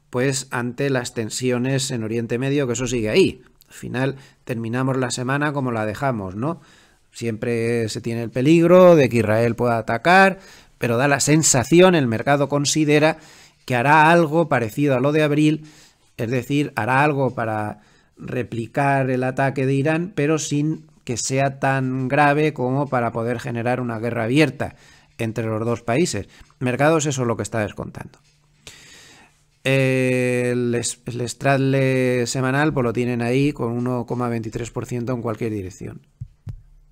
pues ante las tensiones en Oriente Medio, que eso sigue ahí. Al final terminamos la semana como la dejamos, ¿no? Siempre se tiene el peligro de que Israel pueda atacar, pero da la sensación, el mercado considera que hará algo parecido a lo de abril es decir, hará algo para replicar el ataque de Irán, pero sin que sea tan grave como para poder generar una guerra abierta entre los dos países. Mercados eso es lo que está descontando. El, el semanal pues lo tienen ahí con 1,23% en cualquier dirección.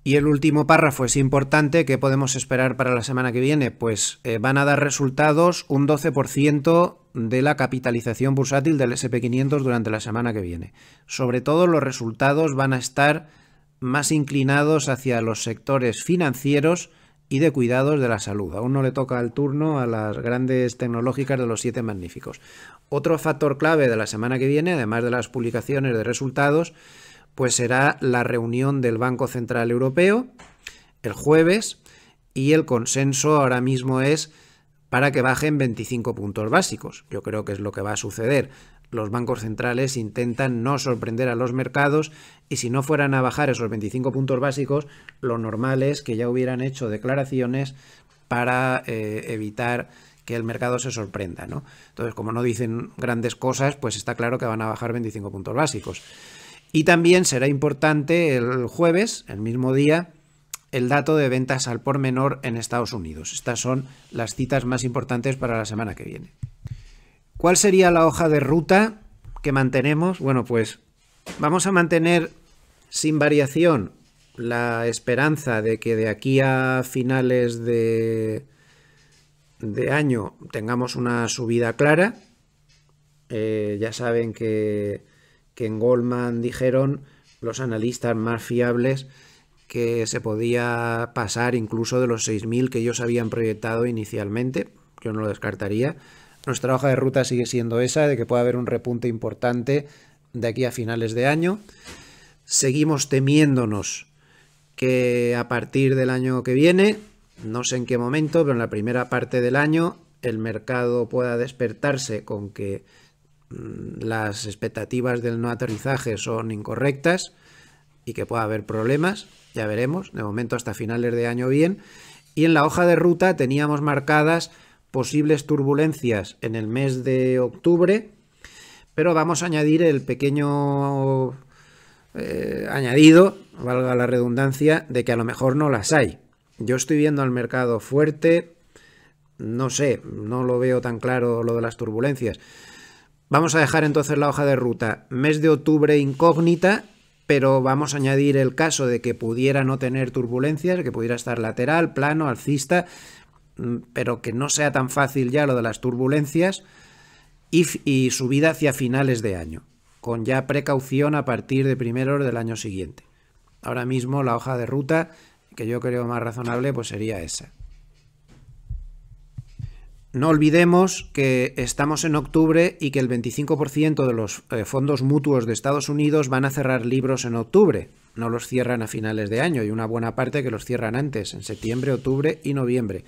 Y el último párrafo es importante. ¿Qué podemos esperar para la semana que viene? Pues eh, van a dar resultados un 12% de la capitalización bursátil del SP500 durante la semana que viene. Sobre todo los resultados van a estar más inclinados hacia los sectores financieros y de cuidados de la salud. Aún no le toca el turno a las grandes tecnológicas de los siete magníficos. Otro factor clave de la semana que viene, además de las publicaciones de resultados, pues será la reunión del Banco Central Europeo el jueves y el consenso ahora mismo es para que bajen 25 puntos básicos. Yo creo que es lo que va a suceder. Los bancos centrales intentan no sorprender a los mercados y si no fueran a bajar esos 25 puntos básicos, lo normal es que ya hubieran hecho declaraciones para eh, evitar que el mercado se sorprenda. ¿no? Entonces, como no dicen grandes cosas, pues está claro que van a bajar 25 puntos básicos. Y también será importante el jueves, el mismo día, el dato de ventas al por menor en Estados Unidos. Estas son las citas más importantes para la semana que viene. ¿Cuál sería la hoja de ruta que mantenemos? Bueno, pues vamos a mantener sin variación la esperanza de que de aquí a finales de, año tengamos una subida clara. Eh, ya saben que que en Goldman dijeron los analistas más fiables que se podía pasar incluso de los 6.000 que ellos habían proyectado inicialmente. Yo no lo descartaría. Nuestra hoja de ruta sigue siendo esa, de que puede haber un repunte importante de aquí a finales de año. Seguimos temiéndonos que a partir del año que viene, no sé en qué momento, pero en la primera parte del año, el mercado pueda despertarse con que Mm, las expectativas del no aterrizaje son incorrectas y que pueda haber problemas, ya veremos, de momento hasta finales de año bien, y en la hoja de ruta teníamos marcadas posibles turbulencias en el mes de octubre, pero vamos a añadir el pequeño eh, añadido, valga la redundancia, de que a lo mejor no las hay. Yo estoy viendo al mercado fuerte, no sé, no lo veo tan claro lo de las turbulencias. Vamos a dejar entonces la hoja de ruta mes de octubre incógnita, pero vamos a añadir el caso de que pudiera no tener turbulencias, que pudiera estar lateral, plano, alcista, mm, pero que no sea tan fácil ya lo de las turbulencias y, subida hacia finales de año, con ya precaución a partir de primeros del año siguiente. Ahora mismo la hoja de ruta que yo creo más razonable pues sería esa. No olvidemos que estamos en octubre y que el 25% de los eh, fondos mutuos de Estados Unidos van a cerrar libros en octubre. No los cierran a finales de año y una buena parte que los cierran antes, en septiembre, octubre y noviembre.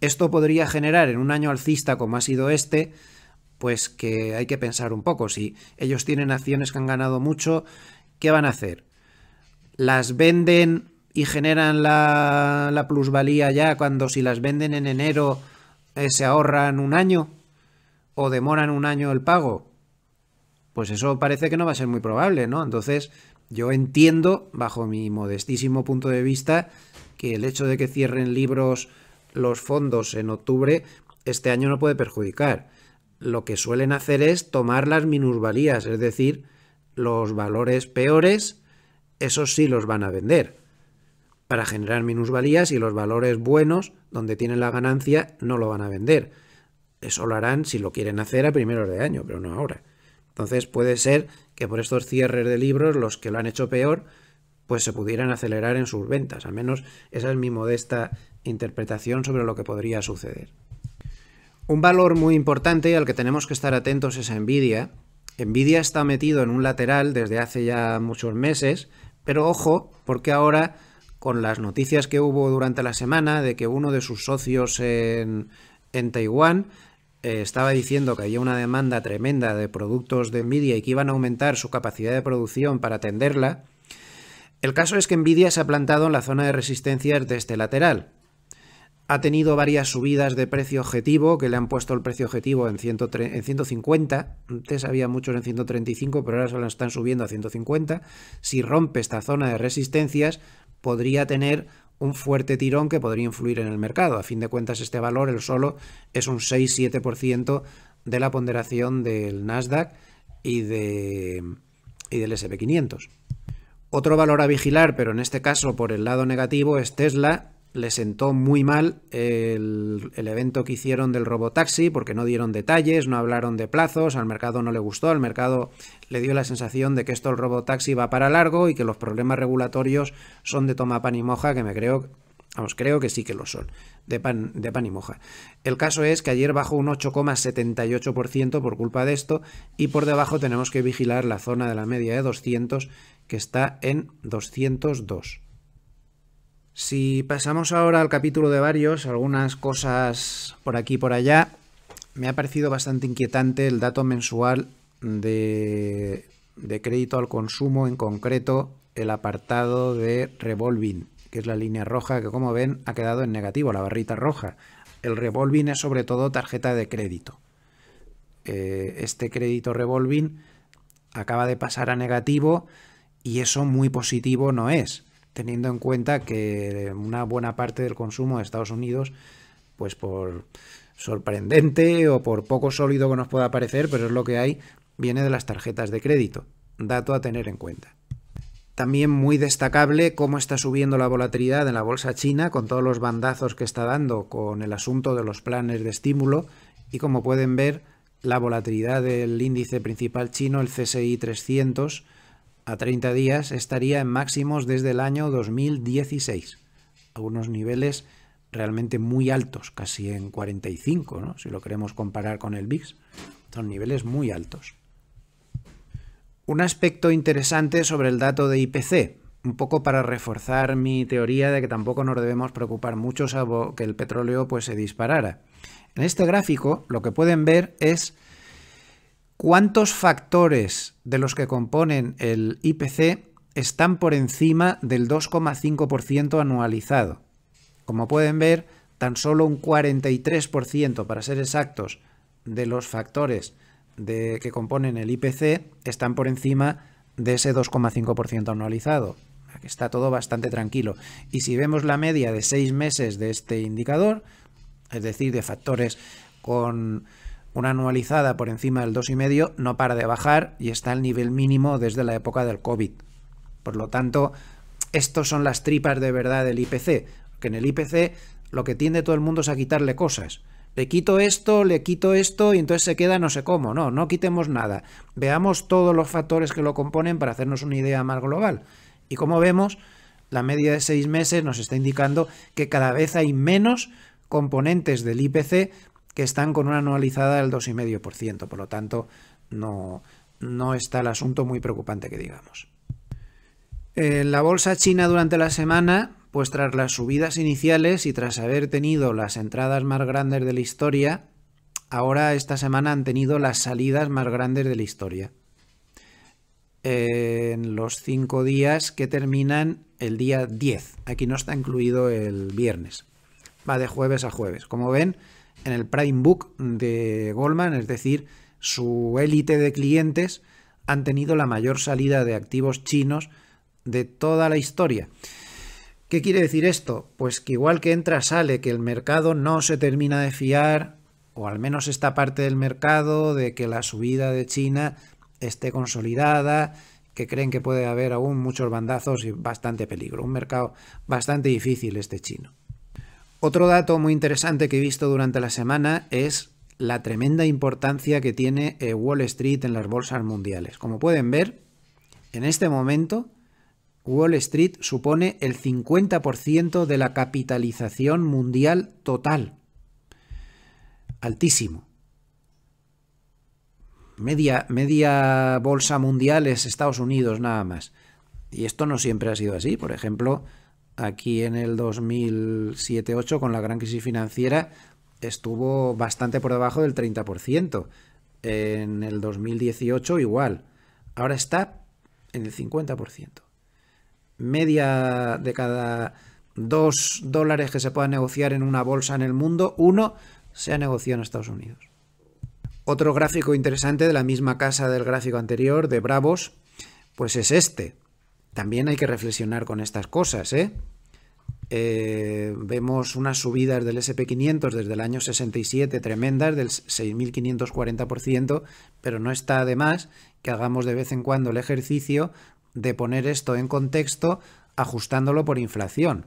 Esto podría generar en un año alcista como ha sido este, pues que hay que pensar un poco. Si ellos tienen acciones que han ganado mucho, ¿qué van a hacer? ¿Las venden y generan la, la plusvalía ya cuando si las venden en enero eh, se ahorran un año o demoran un año el pago, pues eso parece que no va a ser muy probable, ¿no? Entonces, yo entiendo, bajo mi modestísimo punto de vista, que el hecho de que cierren libros los fondos en octubre este año no puede perjudicar. Lo que suelen hacer es tomar las minusvalías, es decir, los valores peores, esos sí los van a vender para generar minusvalías y los valores buenos donde tienen la ganancia no lo van a vender. Eso lo harán si lo quieren hacer a primeros de año, pero no ahora. Entonces puede ser que por estos cierres de libros los que lo han hecho peor pues se pudieran acelerar en sus ventas. Al menos esa es mi modesta interpretación sobre lo que podría suceder. Un valor muy importante al que tenemos que estar atentos es a Nvidia. Nvidia está metido en un lateral desde hace ya muchos meses, pero ojo, porque ahora con las noticias que hubo durante la semana de que uno de sus socios en, Taiwán eh, estaba diciendo que había una demanda tremenda de productos de Nvidia y que iban a aumentar su capacidad de producción para atenderla. El caso es que Nvidia se ha plantado en la zona de resistencias de este lateral. Ha tenido varias subidas de precio objetivo, que le han puesto el precio objetivo en, en 150. Antes había muchos en 135, pero ahora se lo están subiendo a 150. Si rompe esta zona de resistencias, podría tener un fuerte tirón que podría influir en el mercado. A fin de cuentas, este valor, el solo, es un 6-7% de la ponderación del Nasdaq y, y del SP500. Otro valor a vigilar, pero en este caso por el lado negativo, es Tesla, le sentó muy mal el, evento que hicieron del Robotaxi porque no dieron detalles, no hablaron de plazos, al mercado no le gustó, al mercado le dio la sensación de que esto el Robotaxi va para largo y que los problemas regulatorios son de toma pan y moja, que me creo, vamos, creo que sí que lo son, de pan, de pan y moja. El caso es que ayer bajó un 8,78% por culpa de esto y por debajo tenemos que vigilar la zona de la media de 200 que está en 202. Si pasamos ahora al capítulo de varios, algunas cosas por aquí y por allá, me ha parecido bastante inquietante el dato mensual de, de crédito al consumo, en concreto el apartado de revolving, que es la línea roja que como ven ha quedado en negativo, la barrita roja. El revolving es sobre todo tarjeta de crédito. Eh, este crédito revolving acaba de pasar a negativo y eso muy positivo no es teniendo en cuenta que una buena parte del consumo de Estados Unidos, pues por sorprendente o por poco sólido que nos pueda parecer, pero es lo que hay, viene de las tarjetas de crédito. Dato a tener en cuenta. También muy destacable cómo está subiendo la volatilidad en la bolsa china con todos los bandazos que está dando con el asunto de los planes de estímulo y como pueden ver la volatilidad del índice principal chino, el CSI 300, a 30 días estaría en máximos desde el año 2016, a unos niveles realmente muy altos, casi en 45, ¿no? si lo queremos comparar con el VIX. Son niveles muy altos. Un aspecto interesante sobre el dato de IPC, un poco para reforzar mi teoría de que tampoco nos debemos preocupar mucho salvo que el petróleo pues, se disparara. En este gráfico lo que pueden ver es ¿Cuántos factores de los que componen el IPC están por encima del 2,5% anualizado? Como pueden ver, tan solo un 43%, para ser exactos, de los factores de, que componen el IPC están por encima de ese 2,5% anualizado. está todo bastante tranquilo. Y si vemos la media de seis meses de este indicador, es decir, de factores con una anualizada por encima del 2,5 no para de bajar y está al nivel mínimo desde la época del COVID. Por lo tanto, estos son las tripas de verdad del IPC, que en el IPC lo que tiende todo el mundo es a quitarle cosas. Le quito esto, le quito esto y entonces se queda no sé cómo. No, no quitemos nada. Veamos todos los factores que lo componen para hacernos una idea más global. Y como vemos, la media de seis meses nos está indicando que cada vez hay menos componentes del IPC que están con una anualizada del 2,5%. Por lo tanto, no, está el asunto muy preocupante que digamos. Eh, la bolsa china durante la semana, pues tras las subidas iniciales y tras haber tenido las entradas más grandes de la historia, ahora esta semana han tenido las salidas más grandes de la historia. en los cinco días que terminan el día 10. Aquí no está incluido el viernes. Va de jueves a jueves. Como ven, en el Prime Book de Goldman, es decir, su élite de clientes han tenido la mayor salida de activos chinos de toda la historia. ¿Qué quiere decir esto? Pues que igual que entra, sale, que el mercado no se termina de fiar, o al menos esta parte del mercado, de que la subida de China esté consolidada, que creen que puede haber aún muchos bandazos y bastante peligro. Un mercado bastante difícil este chino. Otro dato muy interesante que he visto durante la semana es la tremenda importancia que tiene eh, Wall Street en las bolsas mundiales. Como pueden ver, en este momento Wall Street supone el 50% de la capitalización mundial total. Altísimo. Media, media bolsa mundial es Estados Unidos nada más. Y esto no siempre ha sido así. Por ejemplo, aquí en el 2007 2008 con la gran crisis financiera estuvo bastante por debajo del 30%. En el 2018 igual. Ahora está en el 50%. Media de cada dos dólares que se puedan negociar en una bolsa en el mundo, uno se ha negociado en Estados Unidos. Otro gráfico interesante de la misma casa del gráfico anterior, de Bravos, pues es este. También hay que reflexionar con estas cosas, ¿eh? Eh, vemos unas subidas del SP500 desde el año 67 tremendas, del 6.540%, pero no está de más que hagamos de vez en cuando el ejercicio de poner esto en contexto ajustándolo por inflación.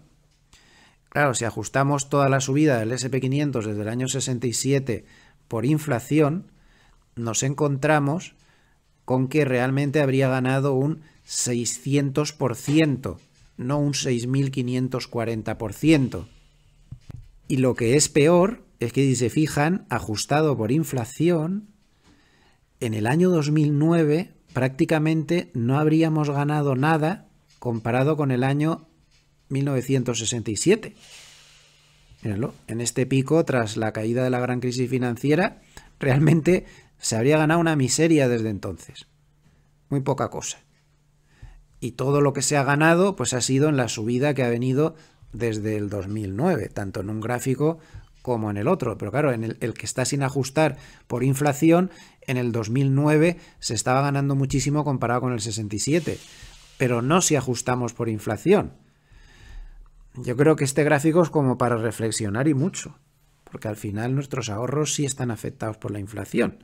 Claro, si ajustamos toda la subida del SP500 desde el año 67 por inflación, nos encontramos con que realmente habría ganado un 600%, no un 6.540%. Y lo que es peor es que si se fijan, ajustado por inflación, en el año 2009 prácticamente no habríamos ganado nada comparado con el año 1967. Míralo, en este pico, tras la caída de la gran crisis financiera, realmente se habría ganado una miseria desde entonces. Muy poca cosa y todo lo que se ha ganado pues ha sido en la subida que ha venido desde el 2009, tanto en un gráfico como en el otro. Pero claro, en el, el, que está sin ajustar por inflación, en el 2009 se estaba ganando muchísimo comparado con el 67, pero no si ajustamos por inflación. Yo creo que este gráfico es como para reflexionar y mucho, porque al final nuestros ahorros sí están afectados por la inflación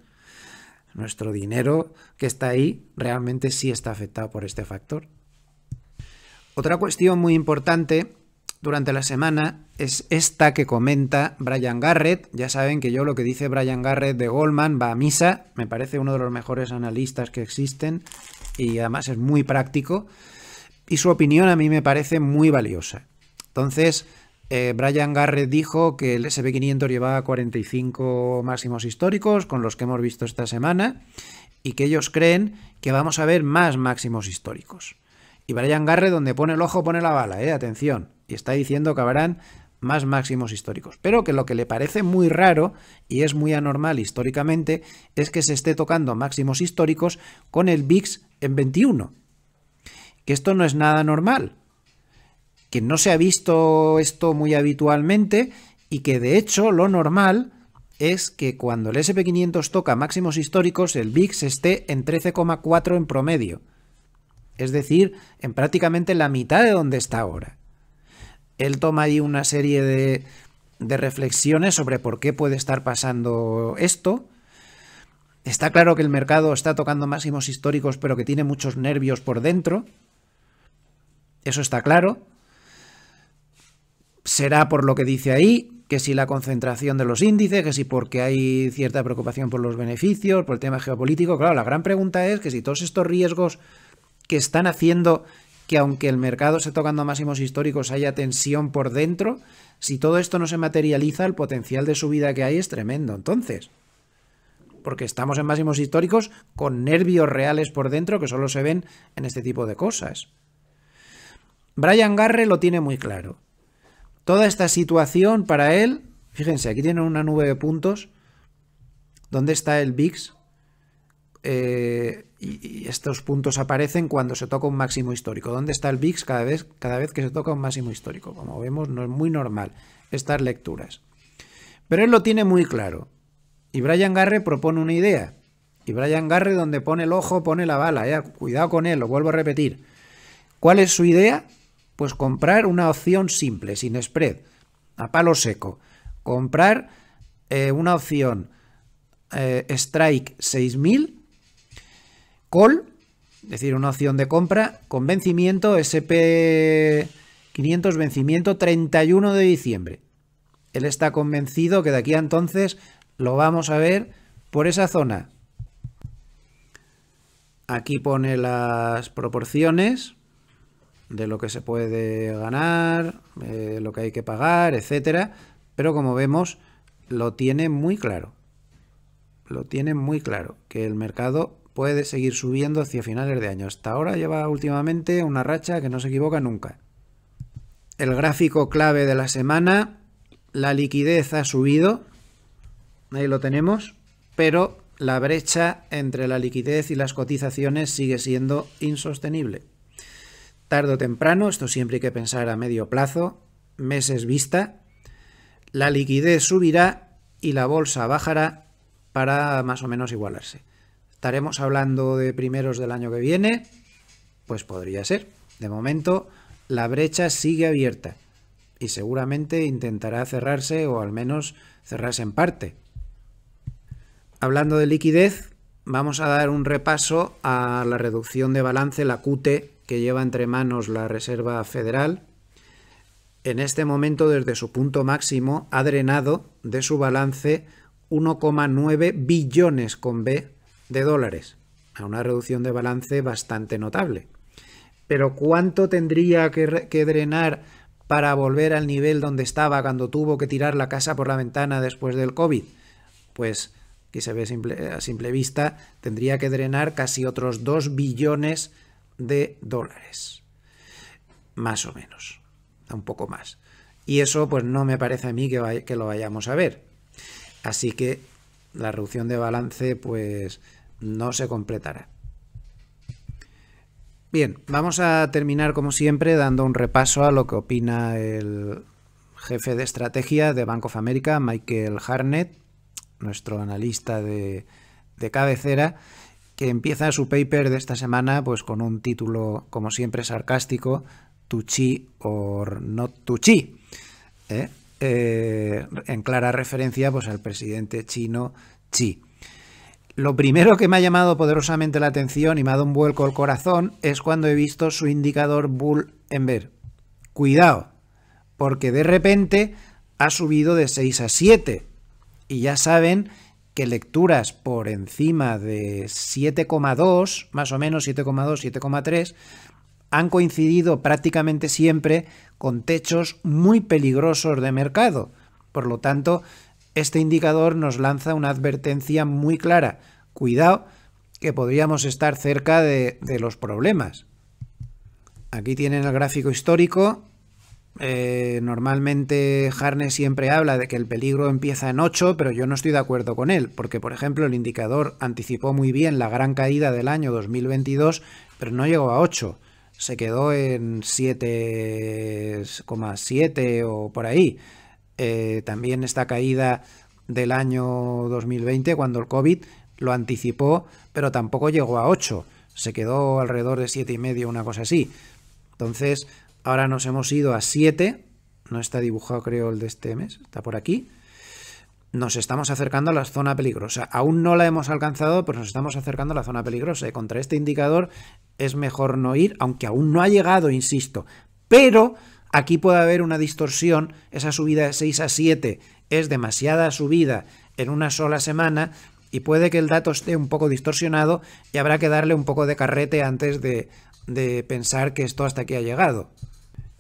nuestro dinero que está ahí realmente sí está afectado por este factor. Otra cuestión muy importante durante la semana es esta que comenta Brian Garrett. Ya saben que yo lo que dice Brian Garrett de Goldman va a misa. Me parece uno de los mejores analistas que existen y además es muy práctico. Y su opinión a mí me parece muy valiosa. Entonces, eh, Brian Garrett dijo que el SB500 llevaba 45 máximos históricos, con los que hemos visto esta semana, y que ellos creen que vamos a ver más máximos históricos. Y Brian Garrett, donde pone el ojo, pone la bala, ¿eh? atención. Y está diciendo que habrán más máximos históricos. Pero que lo que le parece muy raro y es muy anormal históricamente es que se esté tocando máximos históricos con el VIX en 21. Que esto no es nada normal que no se ha visto esto muy habitualmente y que de hecho lo normal es que cuando el SP500 toca máximos históricos el VIX esté en 13,4 en promedio, es decir, en prácticamente la mitad de donde está ahora. Él toma ahí una serie de, de reflexiones sobre por qué puede estar pasando esto. Está claro que el mercado está tocando máximos históricos pero que tiene muchos nervios por dentro. Eso está claro, será por lo que dice ahí, que si la concentración de los índices, que si porque hay cierta preocupación por los beneficios, por el tema geopolítico. Claro, la gran pregunta es que si todos estos riesgos que están haciendo que aunque el mercado esté tocando máximos históricos haya tensión por dentro, si todo esto no se materializa, el potencial de subida que hay es tremendo. Entonces, porque estamos en máximos históricos con nervios reales por dentro que solo se ven en este tipo de cosas. Brian Garre lo tiene muy claro. Toda esta situación para él, fíjense, aquí tiene una nube de puntos. ¿Dónde está el VIX? Eh, y, estos puntos aparecen cuando se toca un máximo histórico. ¿Dónde está el VIX cada vez, cada vez que se toca un máximo histórico? Como vemos, no es muy normal estas lecturas. Pero él lo tiene muy claro. Y Brian Garre propone una idea. Y Brian Garre, donde pone el ojo, pone la bala. Cuidado con él, lo vuelvo a repetir. ¿Cuál es su idea? Pues comprar una opción simple, sin spread, a palo seco. Comprar eh, una opción eh, Strike 6000, Call, es decir, una opción de compra con vencimiento SP 500, vencimiento 31 de diciembre. Él está convencido que de aquí a entonces lo vamos a ver por esa zona. Aquí pone las proporciones de lo que se puede ganar, eh, lo que hay que pagar, etcétera. Pero como vemos, lo tiene muy claro. Lo tiene muy claro que el mercado puede seguir subiendo hacia finales de año. Hasta ahora lleva últimamente una racha que no se equivoca nunca. El gráfico clave de la semana, la liquidez ha subido, ahí lo tenemos, pero la brecha entre la liquidez y las cotizaciones sigue siendo insostenible. Tardo o temprano, esto siempre hay que pensar a medio plazo, meses vista, la liquidez subirá y la bolsa bajará para más o menos igualarse. Estaremos hablando de primeros del año que viene, pues podría ser. De momento, la brecha sigue abierta y seguramente intentará cerrarse o al menos cerrarse en parte. Hablando de liquidez, vamos a dar un repaso a la reducción de balance, la QT, que lleva entre manos la Reserva Federal, en este momento desde su punto máximo ha drenado de su balance 1,9 billones con B de dólares, a una reducción de balance bastante notable. Pero ¿cuánto tendría que, drenar para volver al nivel donde estaba cuando tuvo que tirar la casa por la ventana después del COVID? Pues, que se ve a simple vista, tendría que drenar casi otros 2 billones de dólares, más o menos, un poco más. Y eso pues no me parece a mí que, que lo vayamos a ver. Así que la reducción de balance pues no se completará. Bien, vamos a terminar como siempre dando un repaso a lo que opina el jefe de estrategia de Bank of America, Michael Harnett, nuestro analista de, de cabecera, que empieza su paper de esta semana pues con un título como siempre sarcástico, Tuchi or not Tuchi, ¿eh? ¿eh? en clara referencia pues al presidente chino Xi. Lo primero que me ha llamado poderosamente la atención y me ha dado un vuelco al corazón es cuando he visto su indicador Bull en ver. Cuidado, porque de repente ha subido de 6 a 7 y ya saben que lecturas por encima de 7,2, más o menos 7,2, 7,3, han coincidido prácticamente siempre con techos muy peligrosos de mercado. Por lo tanto, este indicador nos lanza una advertencia muy clara. Cuidado, que podríamos estar cerca de, los problemas. Aquí tienen el gráfico histórico eh, normalmente Harne siempre habla de que el peligro empieza en 8, pero yo no estoy de acuerdo con él, porque por ejemplo el indicador anticipó muy bien la gran caída del año 2022, pero no llegó a 8, se quedó en 7,7 o por ahí. Eh, también esta caída del año 2020, cuando el COVID lo anticipó, pero tampoco llegó a 8, se quedó alrededor de 7,5, una cosa así. Entonces, Ahora nos hemos ido a 7. No está dibujado, creo, el de este mes. Está por aquí. Nos estamos acercando a la zona peligrosa. Aún no la hemos alcanzado, pero nos estamos acercando a la zona peligrosa. Y contra este indicador es mejor no ir, aunque aún no ha llegado, insisto. Pero aquí puede haber una distorsión. Esa subida de 6 a 7 es demasiada subida en una sola semana y puede que el dato esté un poco distorsionado y habrá que darle un poco de carrete antes de, de pensar que esto hasta aquí ha llegado.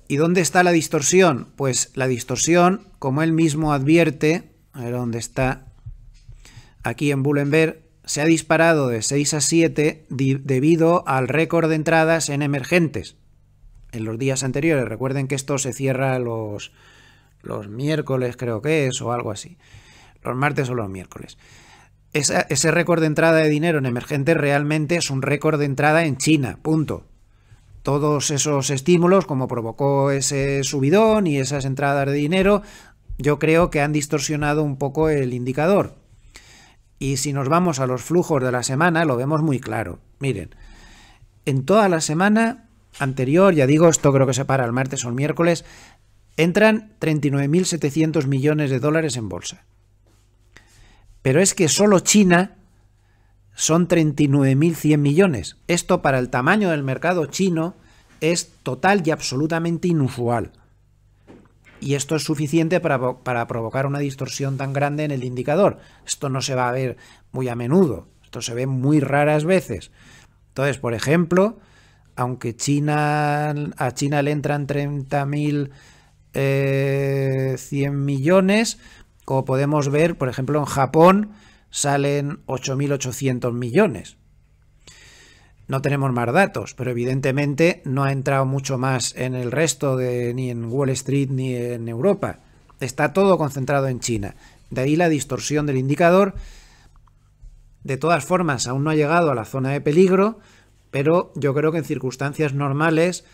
¿Y dónde está la distorsión? Pues la distorsión, como él mismo advierte, a ver dónde está, aquí en Bullenberg, se ha disparado de 6 a 7 debido al récord de entradas en emergentes en los días anteriores. Recuerden que esto se cierra los, los miércoles, creo que es, o algo así. Los martes o los miércoles. ese récord de entrada de dinero en emergentes realmente es un récord de entrada en China, punto todos esos estímulos, como provocó ese subidón y esas entradas de dinero, yo creo que han distorsionado un poco el indicador. Y si nos vamos a los flujos de la semana, lo vemos muy claro. Miren, en toda la semana anterior, ya digo, esto creo que se para el martes o el miércoles, entran 39.700 millones de dólares en bolsa. Pero es que solo China son 39.100 millones. Esto para el tamaño del mercado chino es total y absolutamente inusual. Y esto es suficiente para, provocar una distorsión tan grande en el indicador. Esto no se va a ver muy a menudo. Esto se ve muy raras veces. Entonces, por ejemplo, aunque China, a China le entran 30.000 eh, millones, como podemos ver, por ejemplo, en Japón salen 8.800 millones. No tenemos más datos, pero evidentemente no ha entrado mucho más en el resto, de, ni en Wall Street ni en Europa. Está todo concentrado en China. De ahí la distorsión del indicador. De todas formas, aún no ha llegado a la zona de peligro, pero yo creo que en circunstancias normales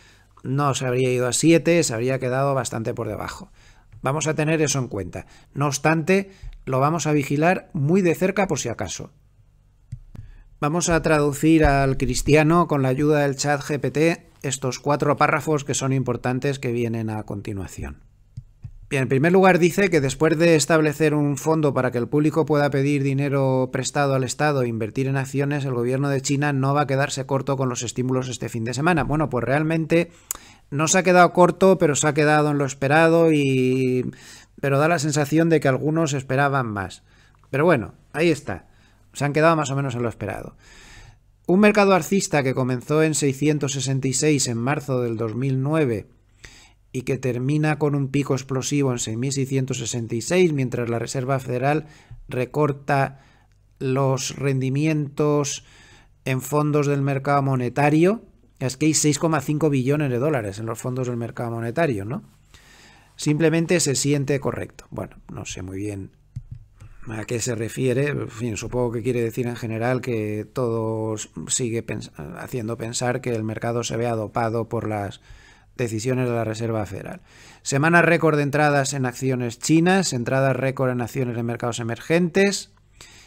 no se habría ido a 7, se habría quedado bastante por debajo. Vamos a tener eso en cuenta. No obstante, lo vamos a vigilar muy de cerca por si acaso. Vamos a traducir al cristiano con la ayuda del chat GPT estos cuatro párrafos que son importantes que vienen a continuación. Bien, en primer lugar dice que después de establecer un fondo para que el público pueda pedir dinero prestado al Estado e invertir en acciones, el gobierno de China no va a quedarse corto con los estímulos este fin de semana. Bueno, pues realmente no se ha quedado corto, pero se ha quedado en lo esperado y... Pero da la sensación de que algunos esperaban más. Pero bueno, ahí está. Se han quedado más o menos en lo esperado. Un mercado alcista que comenzó en 666 en marzo del 2009 y que termina con un pico explosivo en 6.666 mientras la Reserva Federal recorta los rendimientos en fondos del mercado monetario es que hay 6,5 billones de dólares en los fondos del mercado monetario, ¿no? Simplemente se siente correcto. Bueno, no sé muy bien a qué se refiere. En fin, supongo que quiere decir en general que todo sigue haciendo pensar que el mercado se vea dopado por las decisiones de la Reserva Federal. Semanas récord de entradas en acciones chinas, entradas récord en acciones de mercados emergentes,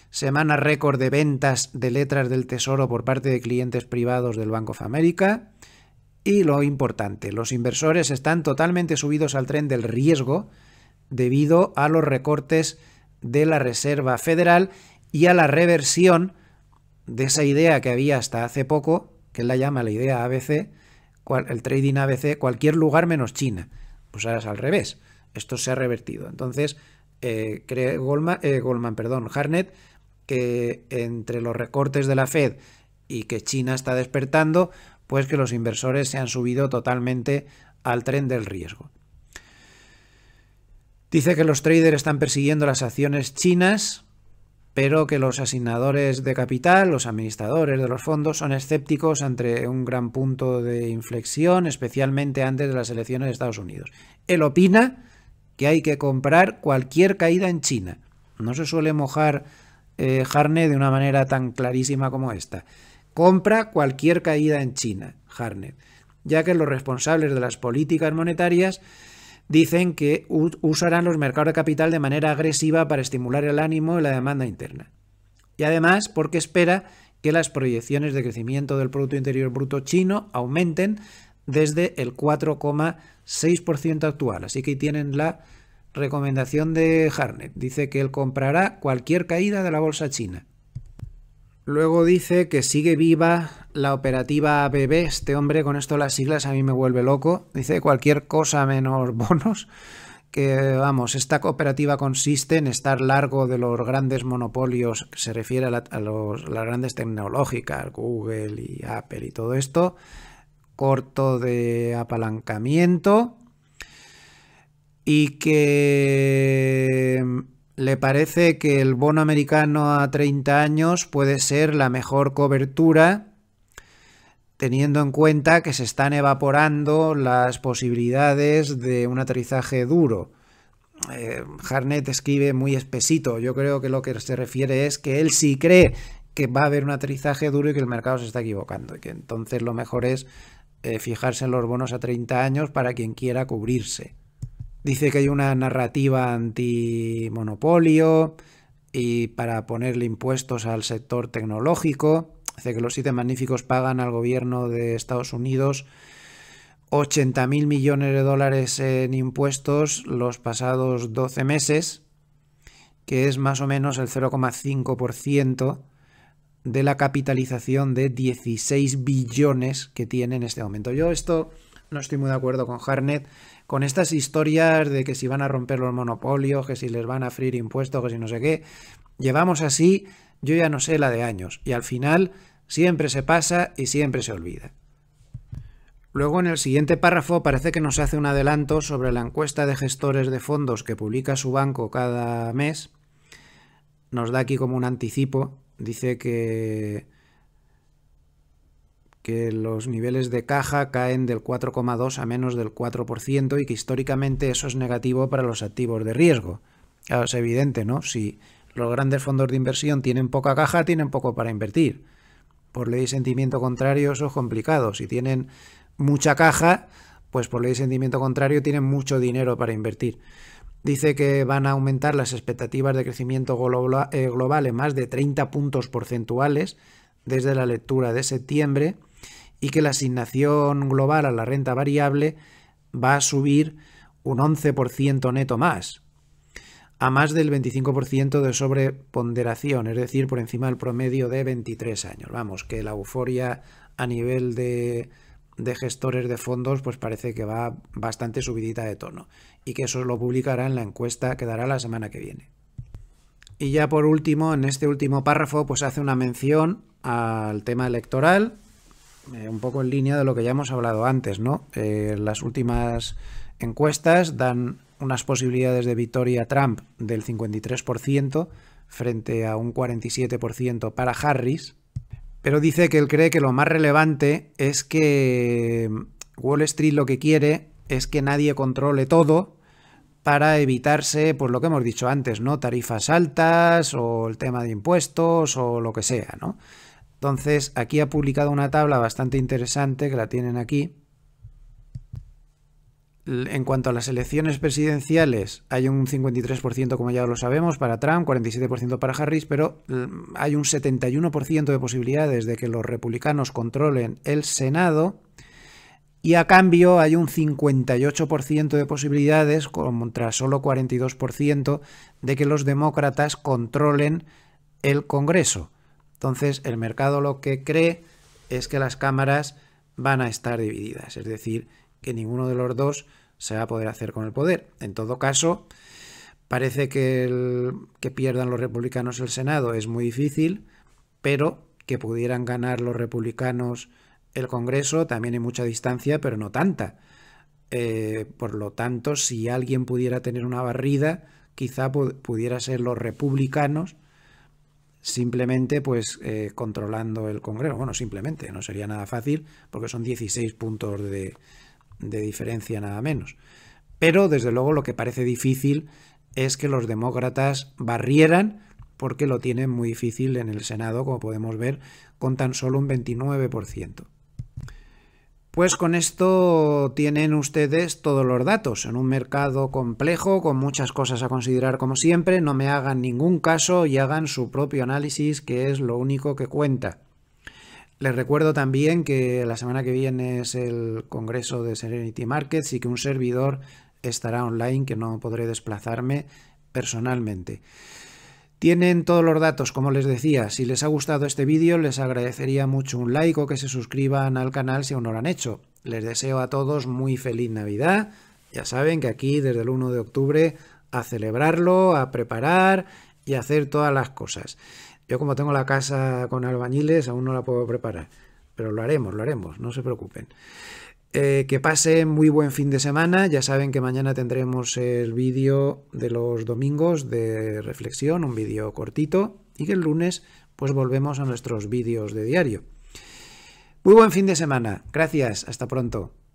semana récord de ventas de letras del Tesoro por parte de clientes privados del Bank of America. Y lo importante, los inversores están totalmente subidos al tren del riesgo debido a los recortes de la Reserva Federal y a la reversión de esa idea que había hasta hace poco, que él la llama la idea ABC, el trading ABC, cualquier lugar menos China. Pues ahora es al revés. Esto se ha revertido. Entonces, eh, cree Goldman, eh, Goldman, perdón, Harnett que entre los recortes de la Fed y que China está despertando, pues que los inversores se han subido totalmente al tren del riesgo. Dice que los traders están persiguiendo las acciones chinas, pero que los asignadores de capital, los administradores de los fondos, son escépticos ante un gran punto de inflexión, especialmente antes de las elecciones de Estados Unidos. Él opina que hay que comprar cualquier caída en China. No se suele mojar eh, de una manera tan clarísima como esta. Compra cualquier caída en China, Harne, ya que los responsables de las políticas monetarias dicen que usarán los mercados de capital de manera agresiva para estimular el ánimo y la demanda interna. Y además porque espera que las proyecciones de crecimiento del Producto Interior Bruto chino aumenten desde el 4,6% actual. Así que tienen la Recomendación de Harnett. Dice que él comprará cualquier caída de la bolsa china. Luego dice que sigue viva la operativa ABB. Este hombre con esto las siglas a mí me vuelve loco. Dice cualquier cosa menos bonos. Que vamos, esta cooperativa consiste en estar largo de los grandes monopolios que se refiere a, las grandes tecnológicas, Google y Apple y todo esto. Corto de apalancamiento y que mm, le parece que el bono americano a 30 años puede ser la mejor cobertura teniendo en cuenta que se están evaporando las posibilidades de un aterrizaje duro. Eh, Harnett escribe muy espesito. Yo creo que lo que se refiere es que él sí cree que va a haber un aterrizaje duro y que el mercado se está equivocando. Y que entonces lo mejor es eh, fijarse en los bonos a 30 años para quien quiera cubrirse. Dice que hay una narrativa antimonopolio y para ponerle impuestos al sector tecnológico. Dice que los siete magníficos pagan al gobierno de Estados Unidos 80 mil millones de dólares en impuestos los pasados 12 meses, que es más o menos el 0,5% de la capitalización de 16 billones que tiene en este momento. Yo esto no estoy muy de acuerdo con Harnett con estas historias de que si van a romper los monopolios, que si les van a freír impuestos, que si no sé qué. Llevamos así, yo ya no sé la de años, y al final siempre se pasa y siempre se olvida. Luego en el siguiente párrafo parece que nos hace un adelanto sobre la encuesta de gestores de fondos que publica su banco cada mes. Nos da aquí como un anticipo. Dice que que los niveles de caja caen del 4,2 a menos del 4% y que históricamente eso es negativo para los activos de riesgo. es evidente, ¿no? Si los grandes fondos de inversión tienen poca caja, tienen poco para invertir. Por ley y sentimiento contrario, eso es complicado. Si tienen mucha caja, pues por ley y sentimiento contrario, tienen mucho dinero para invertir. Dice que van a aumentar las expectativas de crecimiento eh, global en más de 30 puntos porcentuales desde la lectura de septiembre y que la asignación global a la renta variable va a subir un 11% neto más, a más del 25% de sobreponderación, es decir, por encima del promedio de 23 años. Vamos, que la euforia a nivel de, gestores de fondos pues parece que va bastante subidita de tono y que eso lo publicará en la encuesta que dará la semana que viene. Y ya por último, en este último párrafo, pues hace una mención al tema electoral eh, un poco en línea de lo que ya hemos hablado antes, ¿no? Eh, las últimas encuestas dan unas posibilidades de victoria Trump del 53% frente a un 47% para Harris, pero dice que él cree que lo más relevante es que mm, Wall Street lo que quiere es que nadie controle todo para evitarse, pues lo que hemos dicho antes, ¿no? Tarifas altas o el tema de impuestos o lo que sea, ¿no? Entonces, aquí ha publicado una tabla bastante interesante que la tienen aquí. En cuanto a las elecciones presidenciales, hay un 53%, como ya lo sabemos, para Trump, 47% para Harris, pero hay un 71% de posibilidades de que los republicanos controlen el Senado. Y a cambio hay un 58% de posibilidades, contra solo 42%, de que los demócratas controlen el Congreso. Entonces, el mercado lo que cree es que las cámaras van a estar divididas, es decir, que ninguno de los dos se va a poder hacer con el poder. En todo caso, parece que el, que pierdan los republicanos el Senado es muy difícil, pero que pudieran ganar los republicanos el Congreso también hay mucha distancia, pero no tanta. Eh, por lo tanto, si alguien pudiera tener una barrida, quizá pudiera ser los republicanos simplemente pues eh, controlando el Congreso. Bueno, simplemente, no sería nada fácil porque son 16 puntos de, de diferencia nada menos. Pero desde luego lo que parece difícil es que los demócratas barrieran porque lo tienen muy difícil en el Senado, como podemos ver, con tan solo un 29%. Pues con esto tienen ustedes todos los datos. En un mercado complejo, con muchas cosas a considerar como siempre, no me hagan ningún caso y hagan su propio análisis, que es lo único que cuenta. Les recuerdo también que la semana que viene es el congreso de Serenity Markets y que un servidor estará online, que no podré desplazarme personalmente. Tienen todos los datos, como les decía. Si les ha gustado este vídeo, les agradecería mucho un like o que se suscriban al canal si aún no lo han hecho. Les deseo a todos muy feliz Navidad. Ya saben que aquí, desde el 1 de octubre, a celebrarlo, a preparar y hacer todas las cosas. Yo como tengo la casa con albañiles, aún no la puedo preparar. Pero lo haremos, lo haremos, no se preocupen. Eh, que pasen muy buen fin de semana. Ya saben que mañana tendremos el vídeo de los domingos de reflexión, un vídeo cortito, y que el lunes pues volvemos a nuestros vídeos de diario. Muy buen fin de semana. Gracias. Hasta pronto.